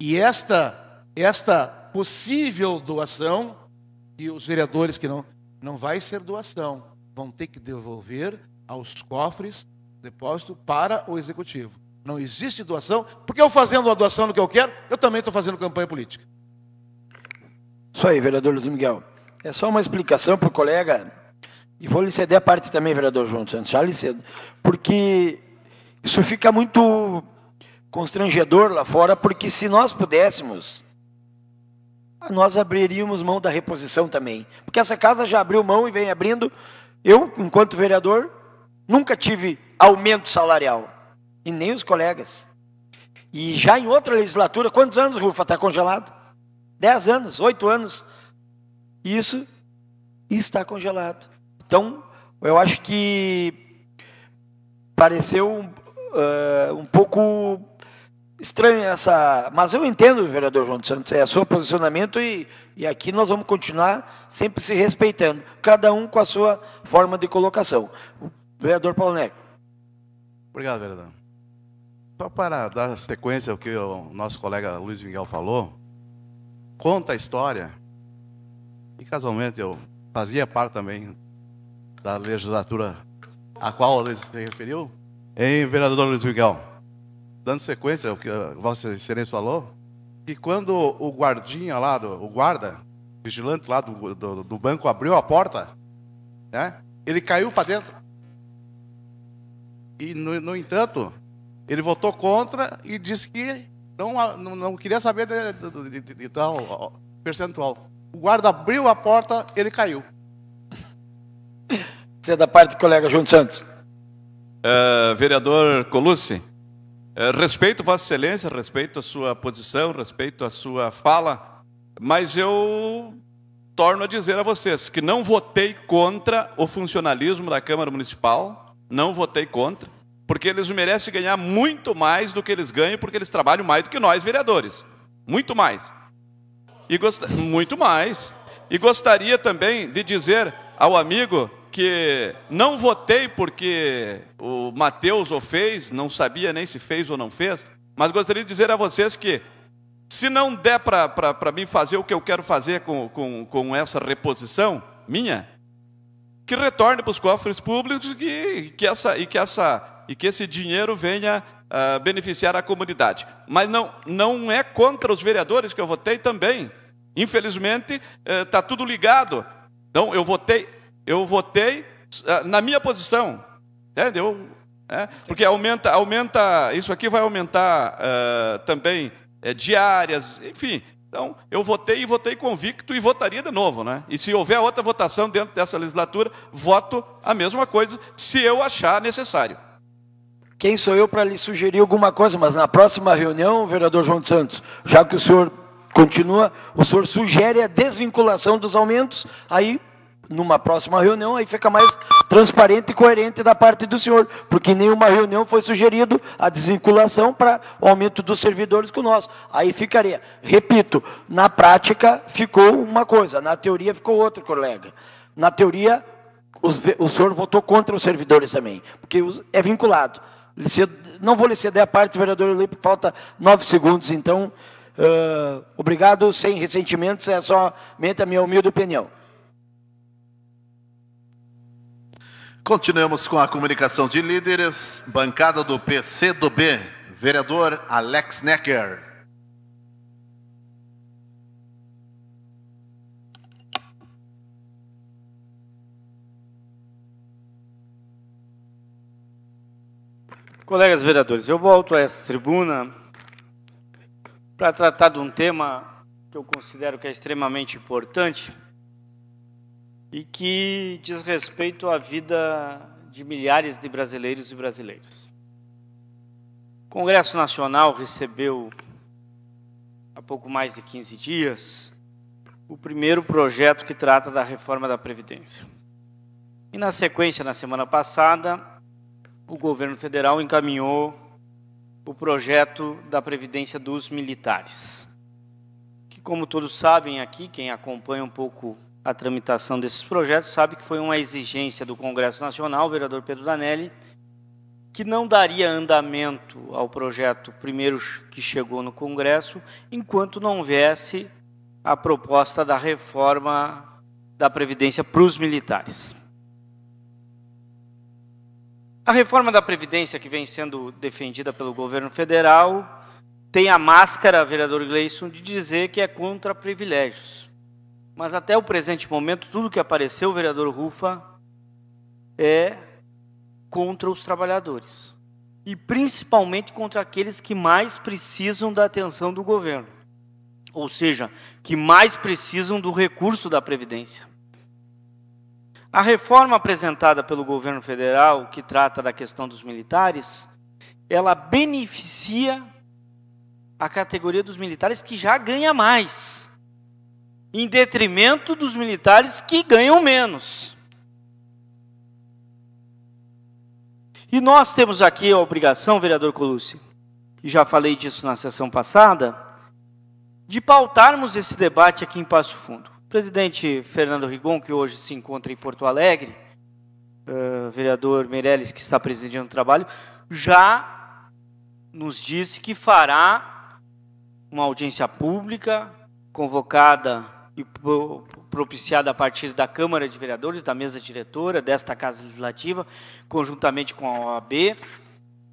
F: E esta, esta possível doação, e os vereadores que não, não vai ser doação, vão ter que devolver aos cofres depósito para o executivo. Não existe doação, porque eu fazendo a doação do que eu quero, eu também estou fazendo campanha política. Isso aí, vereador Luiz Miguel. É só uma explicação para o colega, e
B: vou lhe ceder a parte também, vereador João Santos, já lhe cedo, porque isso fica muito constrangedor lá fora, porque se nós pudéssemos, nós abriríamos mão da reposição também. Porque essa casa já abriu mão e vem abrindo. Eu, enquanto vereador, nunca tive aumento salarial, e nem os colegas. E já em outra legislatura, quantos anos, Rufa, está congelado? dez anos, oito anos, isso está congelado. Então, eu acho que pareceu uh, um pouco estranho essa. Mas eu entendo, vereador João dos Santos, é o seu posicionamento e, e aqui nós vamos continuar sempre se respeitando, cada um com a sua forma de colocação. vereador Paulo Neco.
D: Obrigado, vereador. Só para dar sequência ao que o nosso colega Luiz Miguel falou, conta a história, e casualmente eu fazia parte também da legislatura a qual ele se referiu, em vereador Luiz Miguel. Dando sequência ao que Vossa Excelência falou, que quando o guardinha lá, do, o guarda, vigilante lá do, do, do banco abriu a porta, né, ele caiu para dentro. E, no, no entanto, ele votou contra e disse que não, não, não queria saber de, de, de, de tal percentual. O guarda abriu a porta, ele caiu.
B: (laughs) Você é da parte do colega João Santos.
I: É, vereador Colucci, é, respeito Vossa Excelência, respeito a sua posição, respeito a sua fala, mas eu torno a dizer a vocês que não votei contra o funcionalismo da Câmara Municipal, não votei contra. Porque eles merecem ganhar muito mais do que eles ganham, porque eles trabalham mais do que nós, vereadores. Muito mais. E gost... Muito mais. E gostaria também de dizer ao amigo que não votei porque o Mateus o fez, não sabia nem se fez ou não fez, mas gostaria de dizer a vocês que se não der para mim fazer o que eu quero fazer com, com, com essa reposição minha, que retorne para os cofres públicos e que, essa, e, que essa, e que esse dinheiro venha uh, beneficiar a comunidade. Mas não, não é contra os vereadores que eu votei também. Infelizmente, está eh, uh, tudo ligado. Então, eu votei, eu votei uh, na minha posição. Entendeu? É, porque aumenta, aumenta, isso aqui vai aumentar ah, também eh, diárias, enfim, então, eu votei e votei convicto e votaria de novo, né? E se houver outra votação dentro dessa legislatura, voto a mesma coisa, se eu achar necessário. Quem sou eu para lhe sugerir
B: alguma coisa? Mas na próxima reunião, vereador João de Santos, já que o senhor continua, o senhor sugere a desvinculação dos aumentos, aí numa próxima reunião, aí fica mais transparente e coerente da parte do senhor, porque em nenhuma reunião foi sugerido a desvinculação para o aumento dos servidores com nós. Aí ficaria. Repito, na prática ficou uma coisa, na teoria ficou outra, colega. Na teoria, os, o senhor votou contra os servidores também, porque é vinculado. Não vou lhe ceder a parte, vereador Lipe, falta nove segundos, então. Uh, obrigado, sem ressentimentos, é somente a minha humilde opinião.
A: Continuamos com a comunicação de líderes, bancada do PCdoB, vereador Alex Necker.
C: Colegas vereadores, eu volto a esta tribuna para tratar de um tema que eu considero que é extremamente importante e que diz respeito à vida de milhares de brasileiros e brasileiras. O Congresso Nacional recebeu, há pouco mais de 15 dias, o primeiro projeto que trata da reforma da Previdência. E, na sequência, na semana passada, o governo federal encaminhou o projeto da Previdência dos Militares. Que, como todos sabem aqui, quem acompanha um pouco a tramitação desses projetos, sabe que foi uma exigência do Congresso Nacional, o vereador Pedro Danelli, que não daria andamento ao projeto primeiro que chegou no Congresso, enquanto não houvesse a proposta da reforma da Previdência para os militares. A reforma da Previdência, que vem sendo defendida pelo governo federal, tem a máscara, vereador Gleison, de dizer que é contra privilégios. Mas até o presente momento, tudo que apareceu, vereador Rufa, é contra os trabalhadores. E principalmente contra aqueles que mais precisam da atenção do governo. Ou seja, que mais precisam do recurso da Previdência. A reforma apresentada pelo governo federal, que trata da questão dos militares, ela beneficia a categoria dos militares que já ganha mais em detrimento dos militares que ganham menos. E nós temos aqui a obrigação, vereador Colucci, e já falei disso na sessão passada, de pautarmos esse debate aqui em Passo Fundo. O presidente Fernando Rigon, que hoje se encontra em Porto Alegre, uh, vereador Meirelles, que está presidindo o trabalho, já nos disse que fará uma audiência pública convocada e propiciada a partir da Câmara de Vereadores, da mesa diretora desta Casa Legislativa, conjuntamente com a OAB,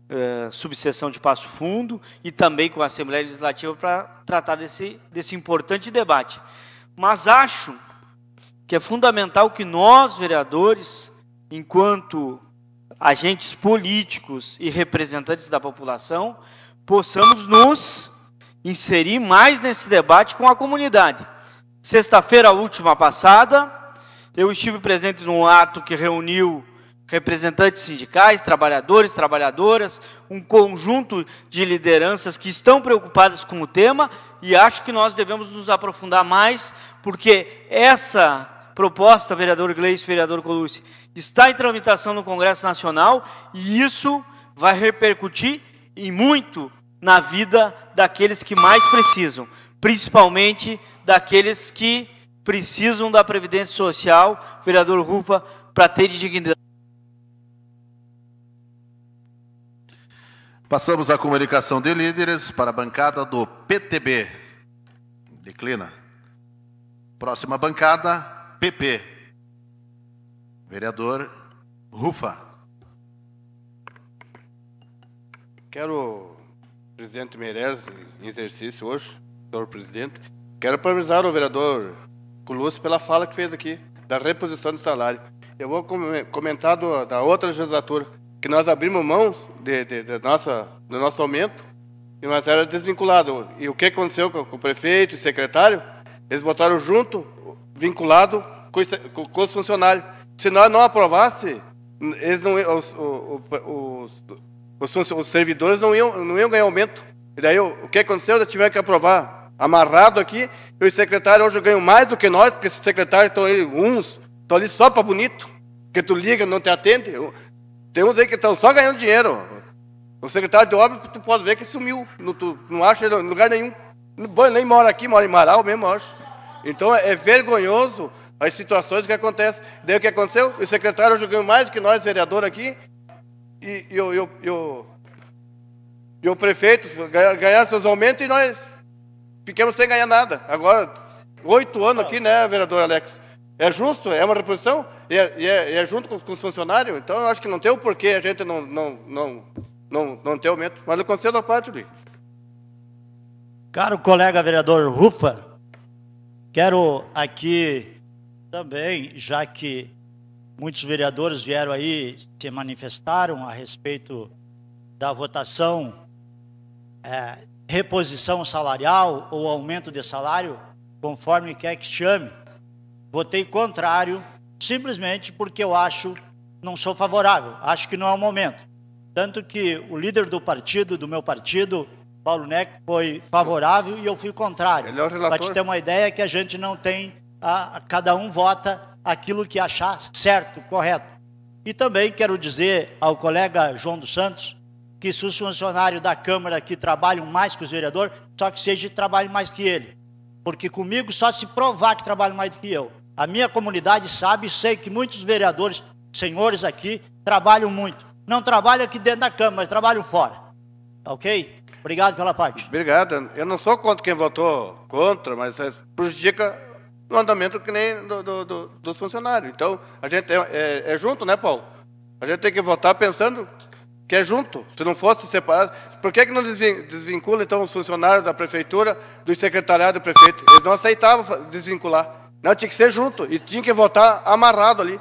C: eh, subseção de Passo Fundo e também com a Assembleia Legislativa para tratar desse, desse importante debate. Mas acho que é fundamental que nós, vereadores, enquanto agentes políticos e representantes da população, possamos nos inserir mais nesse debate com a comunidade. Sexta-feira última passada, eu estive presente num ato que reuniu representantes sindicais, trabalhadores, trabalhadoras, um conjunto de lideranças que estão preocupadas com o tema e acho que nós devemos nos aprofundar mais, porque essa proposta, vereador Gleice, vereador Colucci, está em tramitação no Congresso Nacional e isso vai repercutir e muito na vida daqueles que mais precisam, principalmente daqueles que precisam da Previdência Social, vereador Rufa, para ter dignidade.
A: Passamos à comunicação de líderes para a bancada do PTB. Declina. Próxima bancada, PP. Vereador Rufa.
J: Quero, presidente Meirelles, em exercício hoje, senhor presidente, Quero parabenizar o vereador Colúcio pela fala que fez aqui, da reposição do salário. Eu vou comentar do, da outra legislatura, que nós abrimos mão de, de, de nossa, do nosso aumento, mas era desvinculado. E o que aconteceu com, com o prefeito e secretário? Eles botaram junto, vinculado com, com os funcionários. Se nós não aprovasse, eles não, os, os, os, os servidores não iam, não iam ganhar aumento. E daí o, o que aconteceu? Eles tiveram que aprovar amarrado aqui, e os secretários hoje ganham mais do que nós, porque esses secretários estão aí, uns estão ali só para bonito, que tu liga, não te atende. Tem uns aí que estão só ganhando dinheiro. O secretário de obras, tu pode ver que sumiu, não, tu, não acha ele em lugar nenhum. nem mora aqui, mora em Marau mesmo, acho. Então é vergonhoso as situações que acontecem. Daí o que aconteceu? O secretário hoje ganhou mais que nós, vereador aqui, e, e, eu, eu, eu, e o prefeito ganharam seus aumentos e nós Ficamos sem ganhar nada. Agora, oito anos aqui, né, vereador Alex? É justo? É uma reposição? É, e é, e é, junto com, com, os funcionários? Então, eu acho que não tem o porquê a gente não, não, não, não, não ter aumento. Mas eu concedo
H: a parte, Luiz. Caro colega vereador Rufa, quero aqui também, já que muitos vereadores vieram aí, se manifestaram a respeito da votação é, reposição salarial ou aumento de salário, conforme quer que chame. Votei contrário, simplesmente porque eu acho, não sou favorável, acho que não é o momento. Tanto que o líder do partido, do meu partido, Paulo Neck, foi favorável e eu fui contrário. Para te ter uma ideia que a gente não tem, a, a, cada um vota aquilo que achar certo, correto. E também quero dizer ao colega João dos Santos que se os funcionários da Câmara que trabalham mais que os vereadores, só que seja trabalhem mais que ele. Porque comigo só se provar que trabalham mais do que eu. A minha comunidade sabe, sei que muitos vereadores, senhores aqui, trabalham muito. Não trabalham aqui dentro da Câmara, mas trabalham fora. Tá ok? Obrigado pela parte.
J: Obrigado. Eu não sou contra quem votou contra, mas é, prejudica o andamento que nem do, do, do, dos funcionários. Então, a gente é, é, é junto, né, Paulo? A gente tem que votar pensando que é junto. Se não fosse separado, por que, que não desvincula então os funcionários da prefeitura do secretariado do prefeito? Eles não aceitavam desvincular. Não, tinha que ser junto e tinha que votar amarrado ali.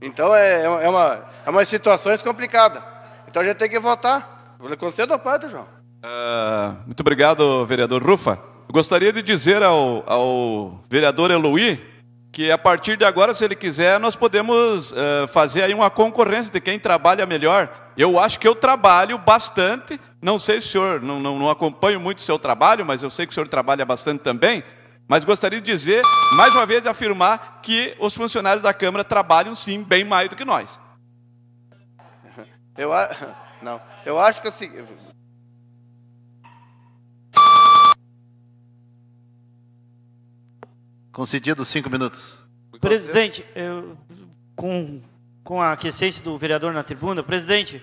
J: Então é, é, é uma é uma situação complicada. Então a gente tem que votar. Concedo a parte, João.
I: Uh, muito obrigado, vereador Rufa. gostaria de dizer ao, ao vereador Eloy que a partir de agora, se ele quiser, nós podemos uh, fazer aí uma concorrência de quem trabalha melhor. Eu acho que eu trabalho bastante, não sei se o senhor, não, não, não acompanho muito o seu trabalho, mas eu sei que o senhor trabalha bastante também, mas gostaria de dizer, mais uma vez, afirmar que os funcionários da Câmara trabalham, sim, bem mais do que nós.
J: Eu, a... (laughs) não, eu acho que assim,
A: Concedidos cinco minutos.
C: Presidente, eu, com, com a aquiescência do vereador na tribuna, presidente,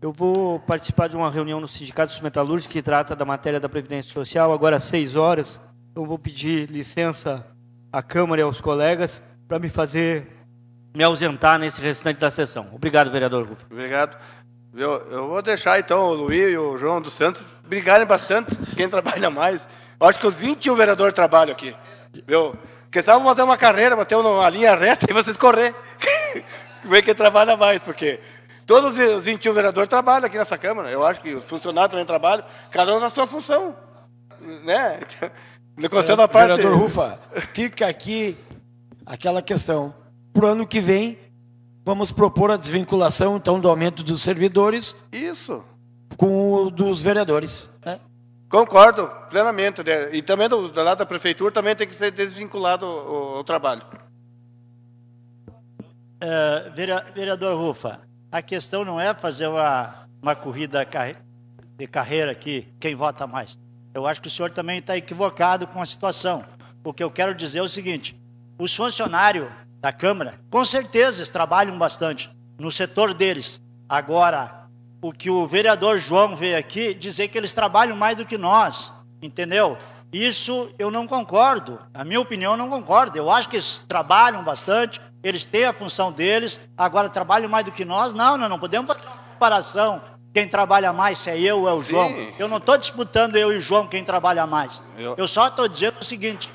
C: eu vou participar de uma reunião no Sindicato dos Metalúrgicos que trata da matéria da Previdência Social, agora às seis horas. Eu vou pedir licença à Câmara e aos colegas para me fazer me ausentar nesse restante da sessão. Obrigado, vereador Rufo.
J: Obrigado. Eu, eu, vou deixar então o Luiz e o João dos Santos brigarem bastante, quem trabalha mais. acho que os 21 vereadores trabalham aqui. Meu, quem sabe fazer uma carreira, bater uma linha reta e vocês correr. (laughs) Vê quem trabalha mais, porque todos os 21 vereadores trabalham aqui nessa Câmara. Eu acho que os funcionários também trabalham,
B: cada um na sua função. Né?
J: Não consigo é, parte. Vereador Rufa,
B: fica aqui aquela questão. Para o ano que vem, vamos propor a desvinculação, então, do aumento dos servidores. Isso. Com o dos
H: vereadores. Né?
J: Concordo plenamente. Né? E também do, do lado da
B: prefeitura também tem que ser
J: desvinculado o, o trabalho.
H: Uh, vereador Rufa, a questão não é fazer uma, uma corrida de carreira aqui, quem vota mais. Eu acho que o senhor também está equivocado com a situação. O que eu quero dizer é o seguinte: os funcionários da Câmara, com certeza, trabalham bastante no setor deles. Agora, o que o vereador João veio aqui dizer que eles trabalham mais do que nós, entendeu? Isso eu não concordo. A minha opinião não concordo. Eu acho que eles trabalham bastante, eles têm a função deles, agora trabalham mais do que nós. Não, nós não podemos fazer uma comparação. Quem trabalha mais, se é eu ou é o Sim. João. Eu não estou disputando eu e o João quem trabalha mais. Eu, eu só estou dizendo o seguinte: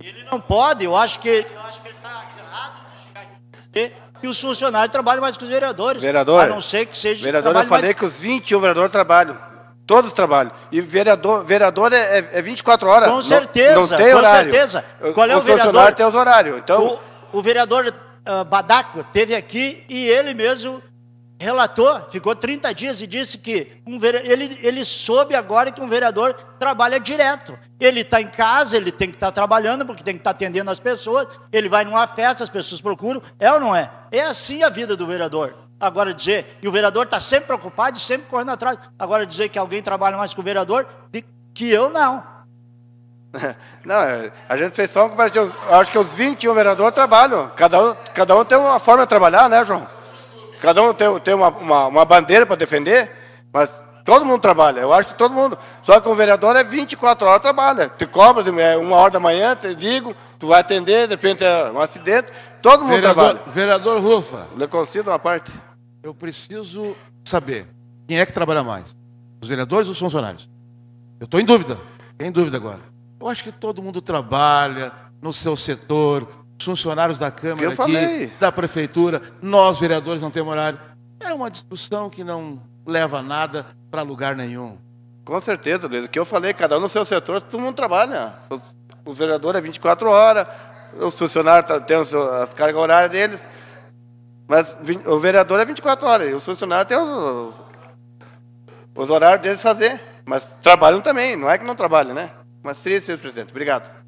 H: ele não pode, eu acho que, eu acho que ele está errado de chegar aqui e os funcionários trabalham mais que os vereadores. Vereador. A não ser que seja. Vereador, eu falei mais... que os 21 vereadores
J: trabalham. Todos trabalham. E vereador, vereador é, é, 24 é horas. Com certeza. Não, não tem horário. Com certeza. Qual é o, o vereador? tem os horários.
H: Então... O, o vereador uh, ah, Badaco teve aqui e ele mesmo relatou, ficou 30 dias e disse que um vereador, ele, ele soube agora que um vereador trabalha direto. Ele está em casa, ele tem que estar tá trabalhando, porque tem que estar tá atendendo as pessoas, ele vai numa festa, as pessoas procuram, é ou não é? É assim a vida do vereador. Agora dizer, e o vereador está sempre preocupado e sempre correndo atrás. Agora dizer que alguém trabalha mais que o vereador, que eu não. (laughs) Não,
J: é, a gente fez só um acho que os 21 vereadores trabalham. Cada um, cada um tem uma forma de trabalhar, né, João? Cada um tem, tem uma, uma, uma bandeira para defender, mas todo mundo trabalha. Eu acho que todo mundo. Só que o vereador é 24 horas trabalha. Te cobra, é uma hora da manhã, te ligo, tu vai atender, de repente é um acidente. Todo mundo vereador, trabalha.
F: Vereador Rufa. Le uma parte. Eu preciso saber quem é que trabalha mais. Os vereadores ou os funcionários? Eu estou em dúvida. Em dúvida agora. Eu acho que todo mundo trabalha no seu setor, funcionários da Câmara aqui, da Prefeitura, nós, vereadores, não temos horário. É uma discussão que não leva nada para
J: lugar nenhum. Com certeza, Luiz. O que eu falei, cada um no seu setor, todo mundo trabalha. O, vereador é 24 horas, os funcionários têm tá, as cargas horárias deles, mas o vereador é 24 horas, e os funcionários têm os, os horários deles fazer. Mas trabalham também, não é que não trabalham, né? Mas seria isso, presidente. Obrigado.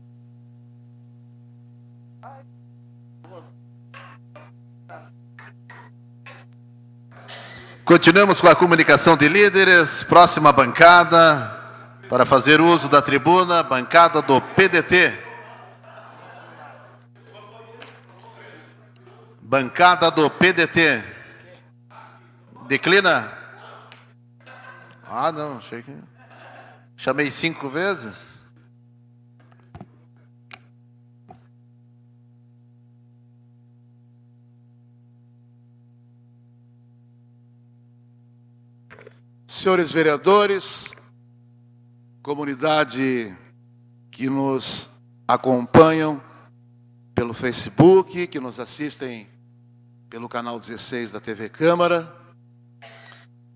A: Continuamos com a comunicação de líderes. Próxima bancada, para fazer uso da tribuna, bancada do PDT. Bancada do PDT. Declina. Ah, não, achei que. Chamei cinco vezes.
F: senhores vereadores, comunidade que nos acompanham pelo Facebook, que nos assistem pelo canal 16 da TV Câmara,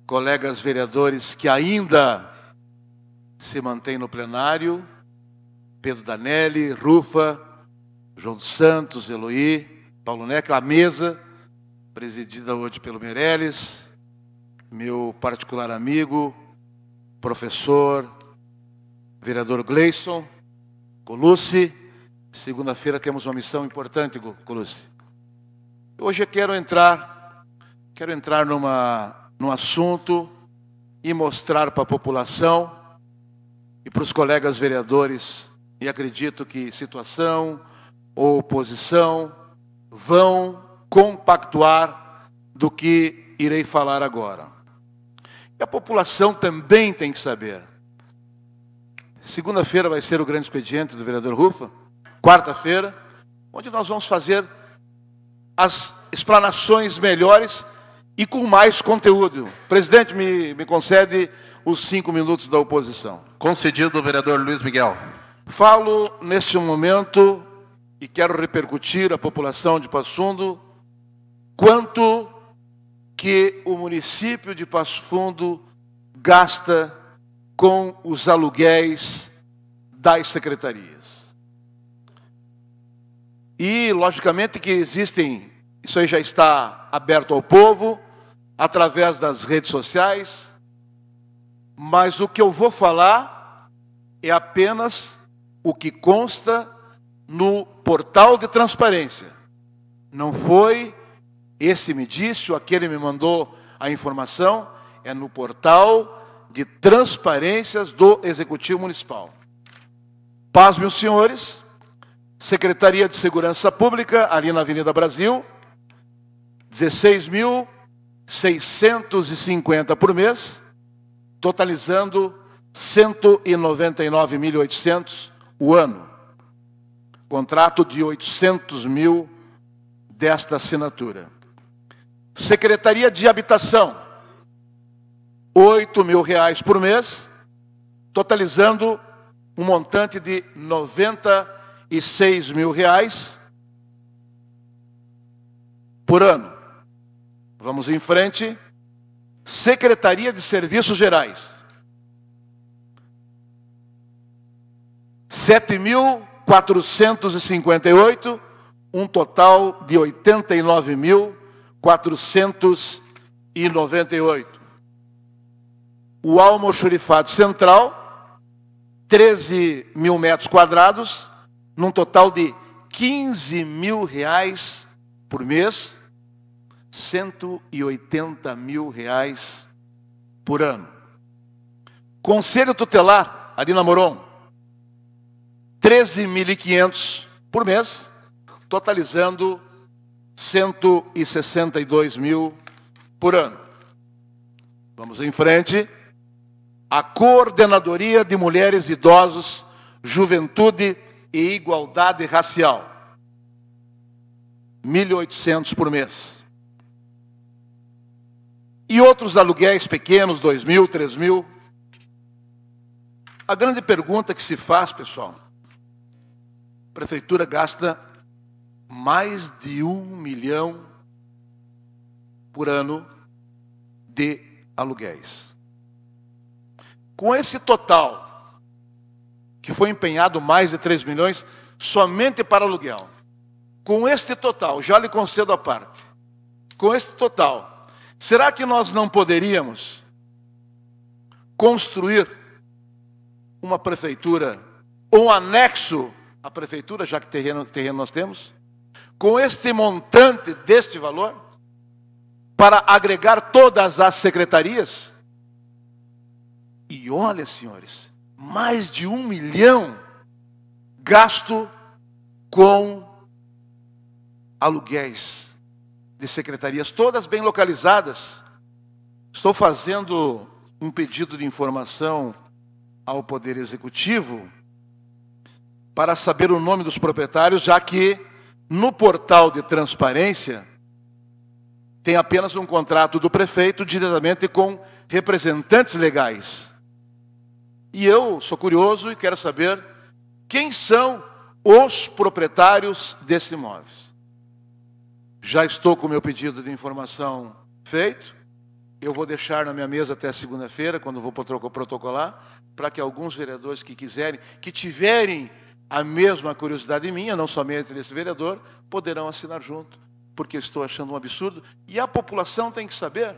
F: colegas vereadores que ainda se mantêm no plenário, Pedro Danelli, Rufa, João dos Santos, Eloí, Paulo Neck, a mesa, presidida hoje pelo Meirelles, meu particular amigo, professor, vereador Gleison, Colucci. Segunda-feira temos uma missão importante, Colucci. Hoje eu quero entrar, quero entrar numa, num assunto e mostrar para a população e para os colegas vereadores, e acredito que situação ou oposição vão compactuar do que irei falar agora. E a população também tem que saber. Segunda-feira vai ser o grande expediente do vereador Rufa, quarta-feira, onde nós vamos fazer as explanações melhores e com mais conteúdo. Presidente, me, me concede os cinco minutos da oposição. Concedido, vereador Luiz Miguel. Falo neste momento e quero repercutir à população de Passundo quanto que o município de Passo Fundo gasta com os aluguéis das secretarias. E, logicamente, que existem, isso aí já está aberto ao povo, através das redes sociais, mas o que eu vou falar é apenas o que consta no portal de transparência. Não foi esse me disse, ou aquele me mandou a informação, é no portal de transparências do Executivo Municipal. Paz, meus senhores, Secretaria de Segurança Pública, ali na Avenida Brasil, 16.650 por mês, totalizando 199.800 o ano. Contrato de 800 mil desta assinatura. Secretaria de Habitação, 8 mil reais por mês, totalizando um montante de 96 mil reais por ano. Vamos em frente. Secretaria de Serviços Gerais. 7.458, um total de 89 mil 498. O almoxurifado central, 13 mil metros quadrados, num total de 15 mil reais por mês, 180 mil reais por ano. Conselho tutelar, ali na Moron, 13.500 por mês, totalizando 162 mil por ano. Vamos em frente. A Coordenadoria de Mulheres, Idosos, Juventude e Igualdade Racial. 1.800 por mês. E outros aluguéis pequenos, 2 mil, 3 mil. A grande pergunta que se faz, pessoal, a prefeitura gasta mais de um milhão por ano de aluguéis. Com esse total, que foi empenhado mais de 3 milhões somente para aluguel, com este total, já lhe concedo a parte, com este total, será que nós não poderíamos construir uma prefeitura, um anexo à prefeitura, já que terreno, terreno nós temos? com este montante deste valor para agregar todas as secretarias? E olha, senhores, mais de um milhão gasto com aluguéis de secretarias, todas bem localizadas. Estou fazendo um pedido de informação ao Poder Executivo para saber o nome dos proprietários, já que no portal de transparência, tem apenas um contrato do prefeito diretamente com representantes legais. E eu sou curioso e quero saber quem são os proprietários desses imóveis. Já estou com o meu pedido de informação feito. Eu vou deixar na minha mesa até segunda-feira, quando vou protocolar, para que alguns vereadores que quiserem, que tiverem a mesma curiosidade minha, não somente desse vereador, poderão assinar junto, porque estou achando um absurdo. E a população tem que saber,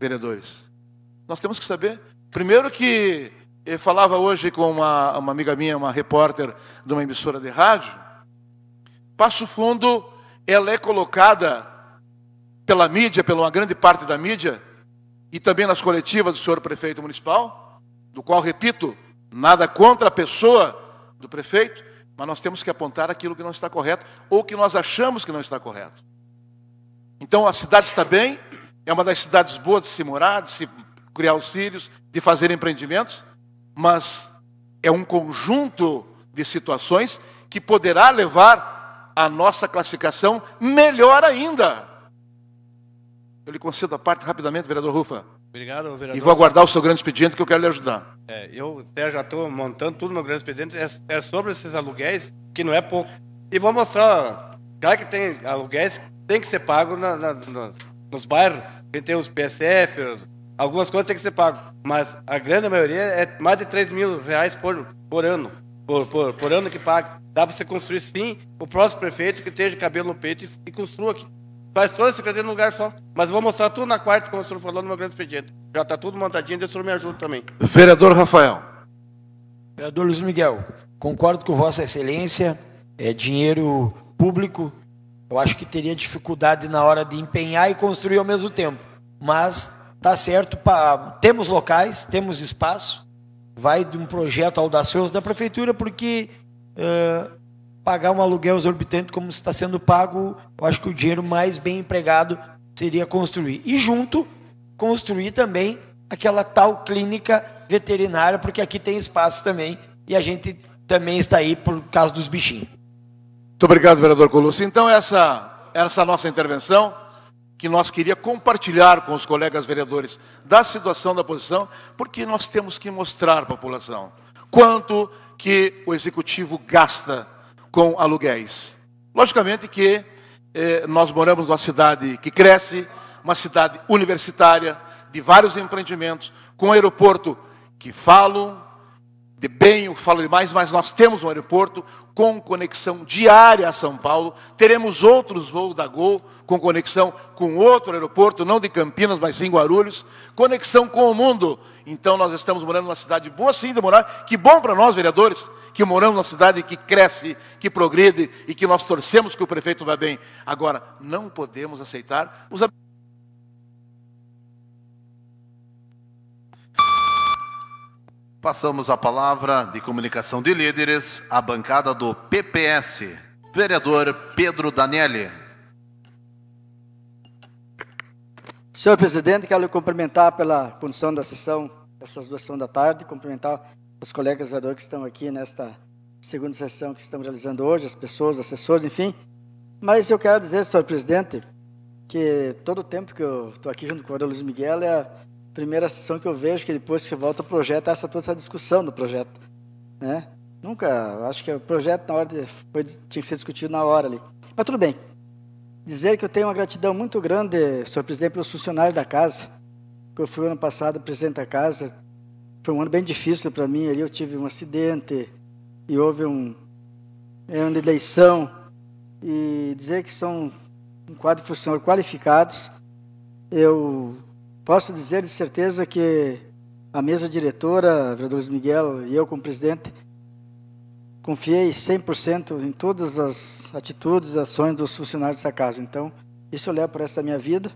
F: vereadores, nós temos que saber. Primeiro que eu falava hoje com uma, uma amiga minha, uma repórter de uma emissora de rádio, Passo Fundo, ela é colocada pela mídia, pela uma grande parte da mídia, e também nas coletivas do senhor prefeito municipal, do qual, repito, nada contra a pessoa do prefeito, mas nós temos que apontar aquilo que não está correto ou que nós achamos que não está correto. Então a cidade está bem, é uma das cidades boas de se morar, de se criar os filhos, de fazer empreendimentos, mas é um conjunto de situações que poderá levar a nossa classificação melhor ainda. Eu lhe concedo a parte rapidamente, vereador Rufa. Obrigado, vereador. E vou aguardar o seu grande expediente que eu quero lhe ajudar.
J: É, eu até já estou montando tudo meu grande expediente, é, é, sobre esses aluguéis, que não é pouco. E vou mostrar, claro que tem aluguéis que tem que ser pago na, na, nos, nos, bairros, tem, tem os PSF, algumas coisas tem que ser pago, mas a grande maioria é mais de 3 mil reais por, por ano, por, por, por ano que paga. Dá para você construir sim, o próximo prefeito que esteja cabelo no peito e, e construa aqui. Faz toda a secretaria num lugar só. Mas vou mostrar tudo na quarta, como o senhor falou, no meu grande expediente. Já está tudo montadinho, Deus o
B: senhor me ajuda também.
F: Vereador Rafael.
B: Vereador Luiz Miguel,
F: concordo com Vossa
B: Excelência. É dinheiro público. Eu acho que teria dificuldade na hora de empenhar e construir ao mesmo tempo. Mas está certo, pra... temos locais, temos espaço. Vai de um projeto audacioso da prefeitura, porque. Uh pagar um aluguel exorbitante como está sendo pago, eu acho que o dinheiro mais bem empregado seria construir. E junto, construir também aquela tal clínica veterinária, porque aqui tem espaço também e a gente também está aí por
F: causa dos bichinhos. Muito obrigado, vereador Colucci. Então, essa, essa nossa intervenção, que nós queria compartilhar com os colegas vereadores da situação da posição, porque nós temos que mostrar à população quanto que o executivo gasta com aluguéis. Logicamente que eh, nós moramos numa cidade que cresce, uma cidade universitária, de vários empreendimentos, com um aeroporto que falo de bem, eu falo demais, mas nós temos um aeroporto com conexão diária a São Paulo, teremos outros voos da Gol com conexão com outro aeroporto, não de Campinas, mas sim Guarulhos, conexão com o mundo. Então nós estamos morando numa cidade boa sim de morar, que bom para nós, vereadores, que moramos numa cidade que cresce, que progride e que nós torcemos que o prefeito vá bem. Agora, não podemos aceitar os
A: Passamos a palavra de comunicação de líderes à bancada do PPS. Vereador Pedro Daniele.
K: Senhor presidente, quero lhe cumprimentar pela condição da sessão, essas duas sessões da tarde, cumprimentar os colegas vereadores que estão aqui nesta segunda sessão que estamos realizando hoje, as pessoas, assessores, enfim. Mas eu quero dizer, senhor presidente, que todo o tempo que eu estou aqui junto com o Luiz Miguel é a primeira sessão que eu vejo que depois que volta o projeto, essa toda essa discussão do projeto, né? Nunca, acho que o projeto na hora de, foi, tinha que ser discutido na hora ali. Mas tudo bem. Dizer que eu tenho uma gratidão muito grande, senhor presidente, pelos funcionários da casa. que Eu fui ano passado presidente da casa, foi um ano bem difícil para mim. Ali eu tive um acidente e houve um é, ano de eleição. E dizer que são um quadro funcional qualificados, eu posso dizer de certeza que a mesa diretora, vereador Luiz Miguel e eu como presidente, confiei 100% em todas as atitudes, ações dos funcionários dessa casa. Então, isso eu levo para essa minha vida,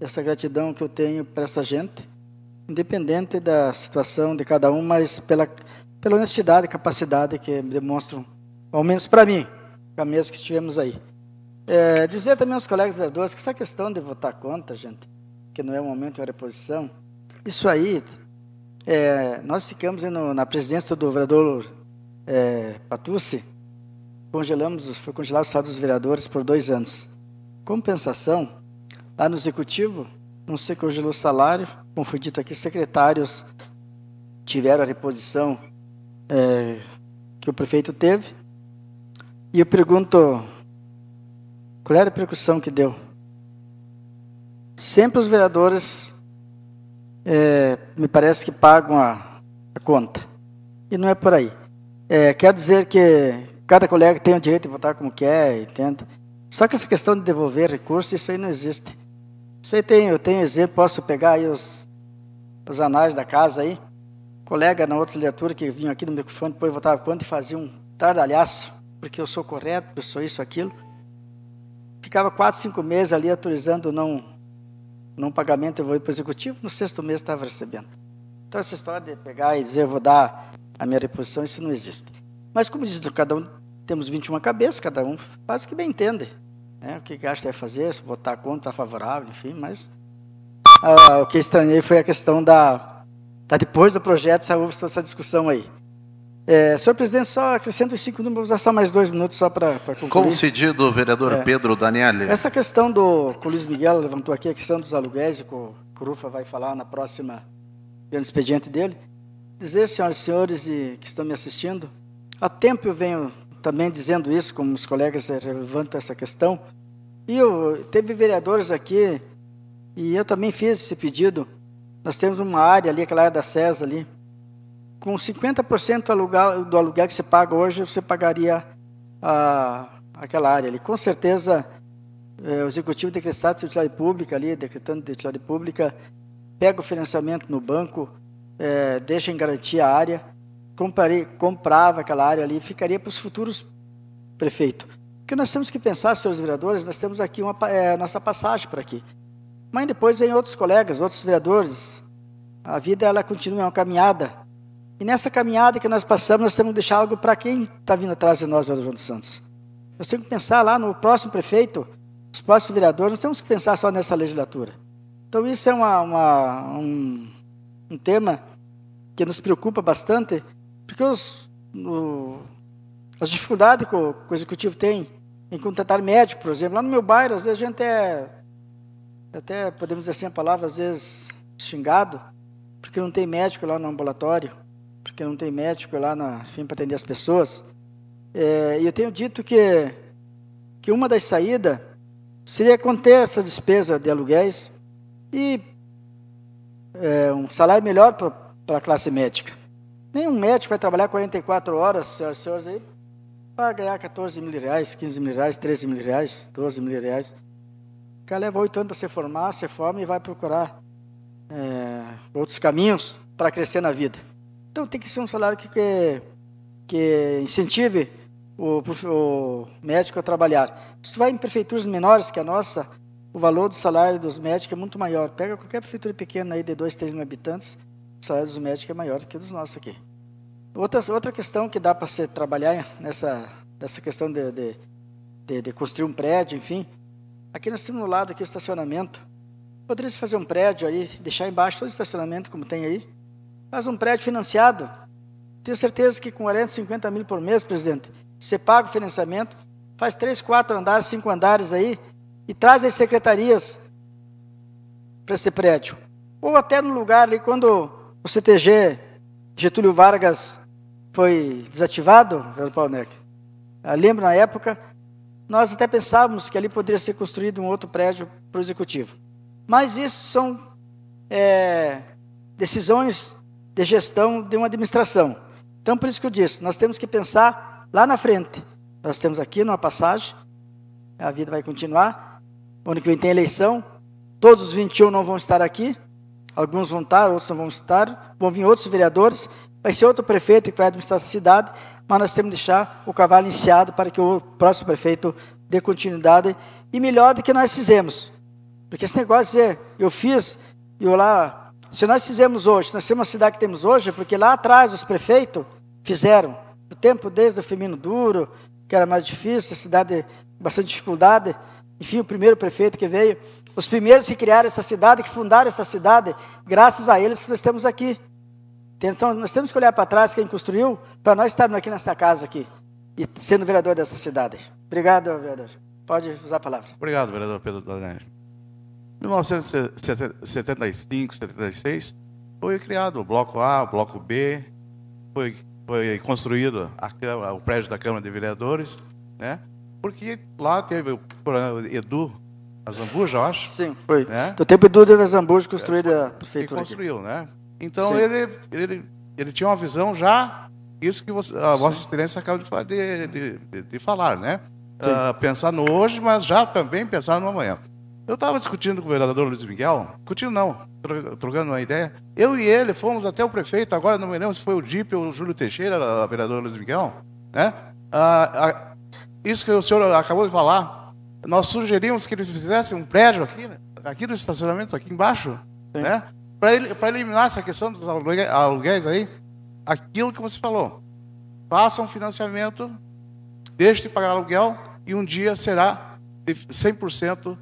K: essa gratidão que eu tenho para essa gente independente da situação de cada um, mas pela, pela honestidade e capacidade que demonstram, ao menos para mim, a mesa que estivemos aí. É, dizer também aos colegas vereadores que essa questão de votar contra, gente, que não é o momento de é reposição, isso aí, é, nós ficamos no, na presidência do vereador é, Patucci, congelamos, foi congelado o estado dos vereadores por dois anos. Compensação, lá no executivo, não se congelou o é salário, como foi dito aqui, secretários tiveram a reposição é, que o prefeito teve. E eu pergunto, qual era a repercussão que deu? Sempre os vereadores, é, me parece que pagam a, a, conta. E não é por aí. É, quero dizer que cada colega tem o direito de votar como quer, entende? Só que essa questão de devolver recursos, isso aí não existe. Isso aí tem, eu tenho exemplo, posso pegar aí os, os anais da casa aí. Colega na outra leitura que vinha aqui no microfone, depois voltava quando e fazia um tardalhaço, porque eu sou correto, eu sou isso, aquilo. Ficava quatro, cinco meses ali autorizando não, não pagamento, eu vou ir para o executivo, no sexto mês estava recebendo. Então essa história de pegar e dizer, vou dar a minha reposição, isso não existe. Mas como diz, cada um, temos 21 cabeças, cada um faz o que bem entende. Né? O que que é fazer, se votar contra, tá favorável, enfim, mas ah, o que estranhei foi a questão da. Tá depois do projeto, saiu toda essa discussão aí. É, senhor presidente, só acrescento os cinco números, vou usar só mais dois minutos só para concluir. Concedido,
A: vereador é. Pedro Daniele. Essa
K: questão do que o Luiz Miguel levantou aqui, a questão dos aluguéis, que o Curufa vai falar na próxima, pelo expediente dele. Dizer, senhoras e senhores e que estão me assistindo, há tempo eu venho também dizendo isso, como os colegas é levantam essa questão. E eu, teve vereadores aqui, e eu também fiz esse pedido. Nós temos uma área ali, aquela área da César ali, com 50% alugar, do aluguel que você paga hoje, você pagaria a, aquela área ali. Com certeza, é, o executivo decretado de utilidade pública ali, decretando de utilidade pública, pega o financiamento no banco, é, deixa em garantia a área comparei, comprava aquela área ali, ficaria para os futuros prefeitos. O que nós temos que pensar, senhores vereadores, nós temos aqui uma, é, nossa passagem para aqui. Mas depois vem outros colegas, outros vereadores. A vida ela continua, é uma caminhada. E nessa caminhada que nós passamos, nós temos que deixar algo para quem está vindo atrás de nós, vereador João dos Santos. Nós temos que pensar lá no próximo prefeito, os próximos vereadores, nós temos que pensar só nessa legislatura. Então isso é uma, uma, um, um tema que nos preocupa bastante, porque os, no, as dificuldades que o, que o, executivo tem em contratar médico, por exemplo, lá no meu bairro, às vezes a gente é, até podemos dizer assim a palavra, às vezes xingado, porque não tem médico lá no ambulatório, porque não tem médico lá na, fim para atender as pessoas. É, e eu tenho dito que, que uma das saídas seria conter essa despesa de aluguéis e é, um salário melhor para a classe médica. Nenhum médico vai trabalhar 44 horas, senhoras e senhores, aí, para ganhar 14 mil reais, 15 mil reais, 13 mil reais, 12 mil reais. O cara leva oito anos para se formar, se forma e vai procurar é, outros caminhos para crescer na vida. Então tem que ser um salário que, que, que incentive o, o, médico a trabalhar. Se vai em prefeituras menores que a nossa, o valor do salário dos médicos é muito maior. Pega qualquer prefeitura pequena aí de 2, 3 mil habitantes, o salário dos médicos é maior do que o dos nossos aqui. Outra, outra questão que dá para se trabalhar nessa, nessa questão de, de, de, de construir um prédio, enfim. Aqui nós temos no lado aqui o estacionamento. Poderia se fazer um prédio aí, deixar embaixo todo o estacionamento como tem aí. Faz um prédio financiado. Tenho certeza que com 40, 50 mil por mês, presidente, você paga o financiamento, faz três, quatro andares, cinco andares aí, e traz as secretarias para esse prédio. Ou até no lugar ali, quando o CTG Getúlio Vargas foi desativado, Velho Pauneck. Ah, lembro na época, nós até pensávamos que ali poderia ser construído um outro prédio para o executivo. Mas isso são é, decisões de gestão de uma administração. Então, por isso que eu disse, nós temos que pensar lá na frente. Nós temos aqui numa passagem, a vida vai continuar. Ano que vem tem eleição, todos os 21 não vão estar aqui, Alguns vão estar, outros não vão estar. Vão vir outros vereadores. Vai ser outro prefeito que vai administrar essa cidade. Mas nós temos que deixar o cavalo iniciado para que o próximo prefeito dê continuidade. E melhor do que nós fizemos. Porque esse negócio é eu fiz, eu lá. Se nós fizemos hoje, nós temos a cidade que temos hoje, é porque lá atrás os prefeitos fizeram. O tempo desde o Femino Duro, que era mais difícil, a cidade bastante dificuldade. Enfim, o primeiro prefeito que veio os primeiros que criaram essa cidade, que fundaram essa cidade, graças a eles que nós estamos aqui. Então, nós temos que olhar para trás quem construiu, para nós estarmos aqui nessa casa aqui, e sendo vereador dessa cidade. Obrigado, vereador. Pode usar a palavra.
D: Obrigado, vereador Pedro Em 1975, 76, foi criado o Bloco A, o Bloco B, foi, foi construído o prédio da Câmara de Vereadores, né? porque lá teve o Edu, a Zambuja, eu acho. Sim, foi. Né? Do tempo
K: do da Zambuja construída é, foi, a prefeitura. E construiu,
D: aqui. né? Então ele, ele, ele, tinha uma visão já, isso que você, a vossa experiência acaba de, de, de, de falar, né? Uh, pensar no hoje, mas já também pensar no amanhã. Eu estava discutindo com o vereador Luiz Miguel, discutindo não, trocando uma ideia. Eu e ele fomos até o prefeito, agora não me lembro se foi o DIP ou o Júlio Teixeira, o vereador Luiz Miguel, né? Uh, uh, isso que o senhor acabou de falar, nós sugerimos que eles fizessem um prédio aqui, aqui no estacionamento, aqui embaixo, Sim. né? Para eliminar essa questão dos aluguéis aí, aquilo que você falou. Faça um financiamento, deixe de pagar aluguel e um dia será 100%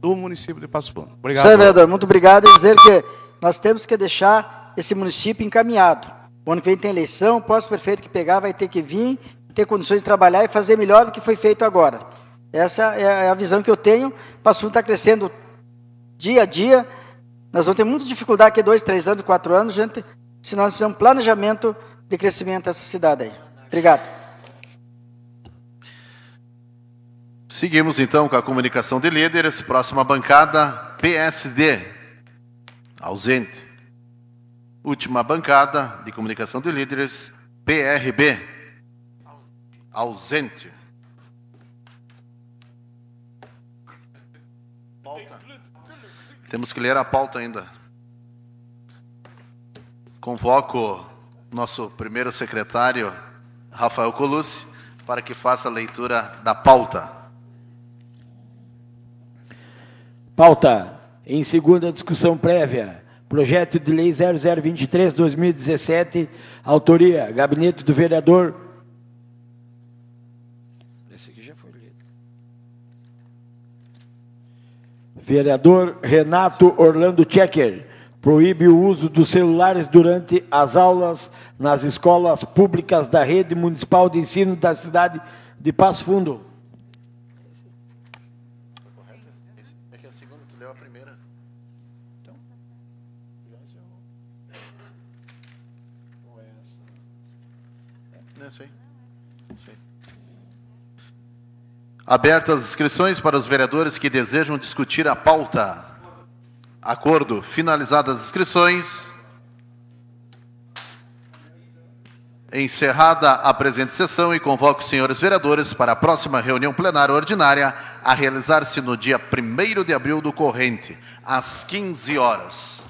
K: do município de Passo Fundo. Obrigado. Senhor vereador, muito obrigado. E dizer que nós temos que deixar esse município encaminhado. O ano que vem tem eleição, o próximo prefeito que pegar vai ter que vir, ter condições de trabalhar e fazer melhor do que foi feito agora. Essa é, é a visão que eu tenho. o Passo está crescendo dia a dia. Nós vamos ter muita dificuldade aqui dois, três anos, quatro anos, gente, se nós fizermos um planejamento de crescimento dessa cidade aí. Obrigado.
A: Seguimos então com a comunicação de líderes. Próxima bancada, PSD. Ausente. Última bancada de comunicação de líderes, PRB. Ausente. Temos que ler a pauta ainda. Convoco nosso primeiro secretário, Rafael Colucci, para que faça a leitura da pauta.
B: Pauta. Em segunda discussão prévia, projeto de lei 0023-2017, autoria, gabinete do vereador Vereador Renato Orlando Checker proíbe o uso dos celulares durante as aulas nas escolas públicas da rede municipal de ensino da cidade de Passo Fundo.
A: Abertas as inscrições para os vereadores que desejam discutir a pauta. Acordo. Finalizadas as inscrições. Encerrada a presente sessão e convoco os senhores vereadores para a próxima reunião plenária ordinária a realizar-se no dia 1 de abril do corrente, às 15 horas.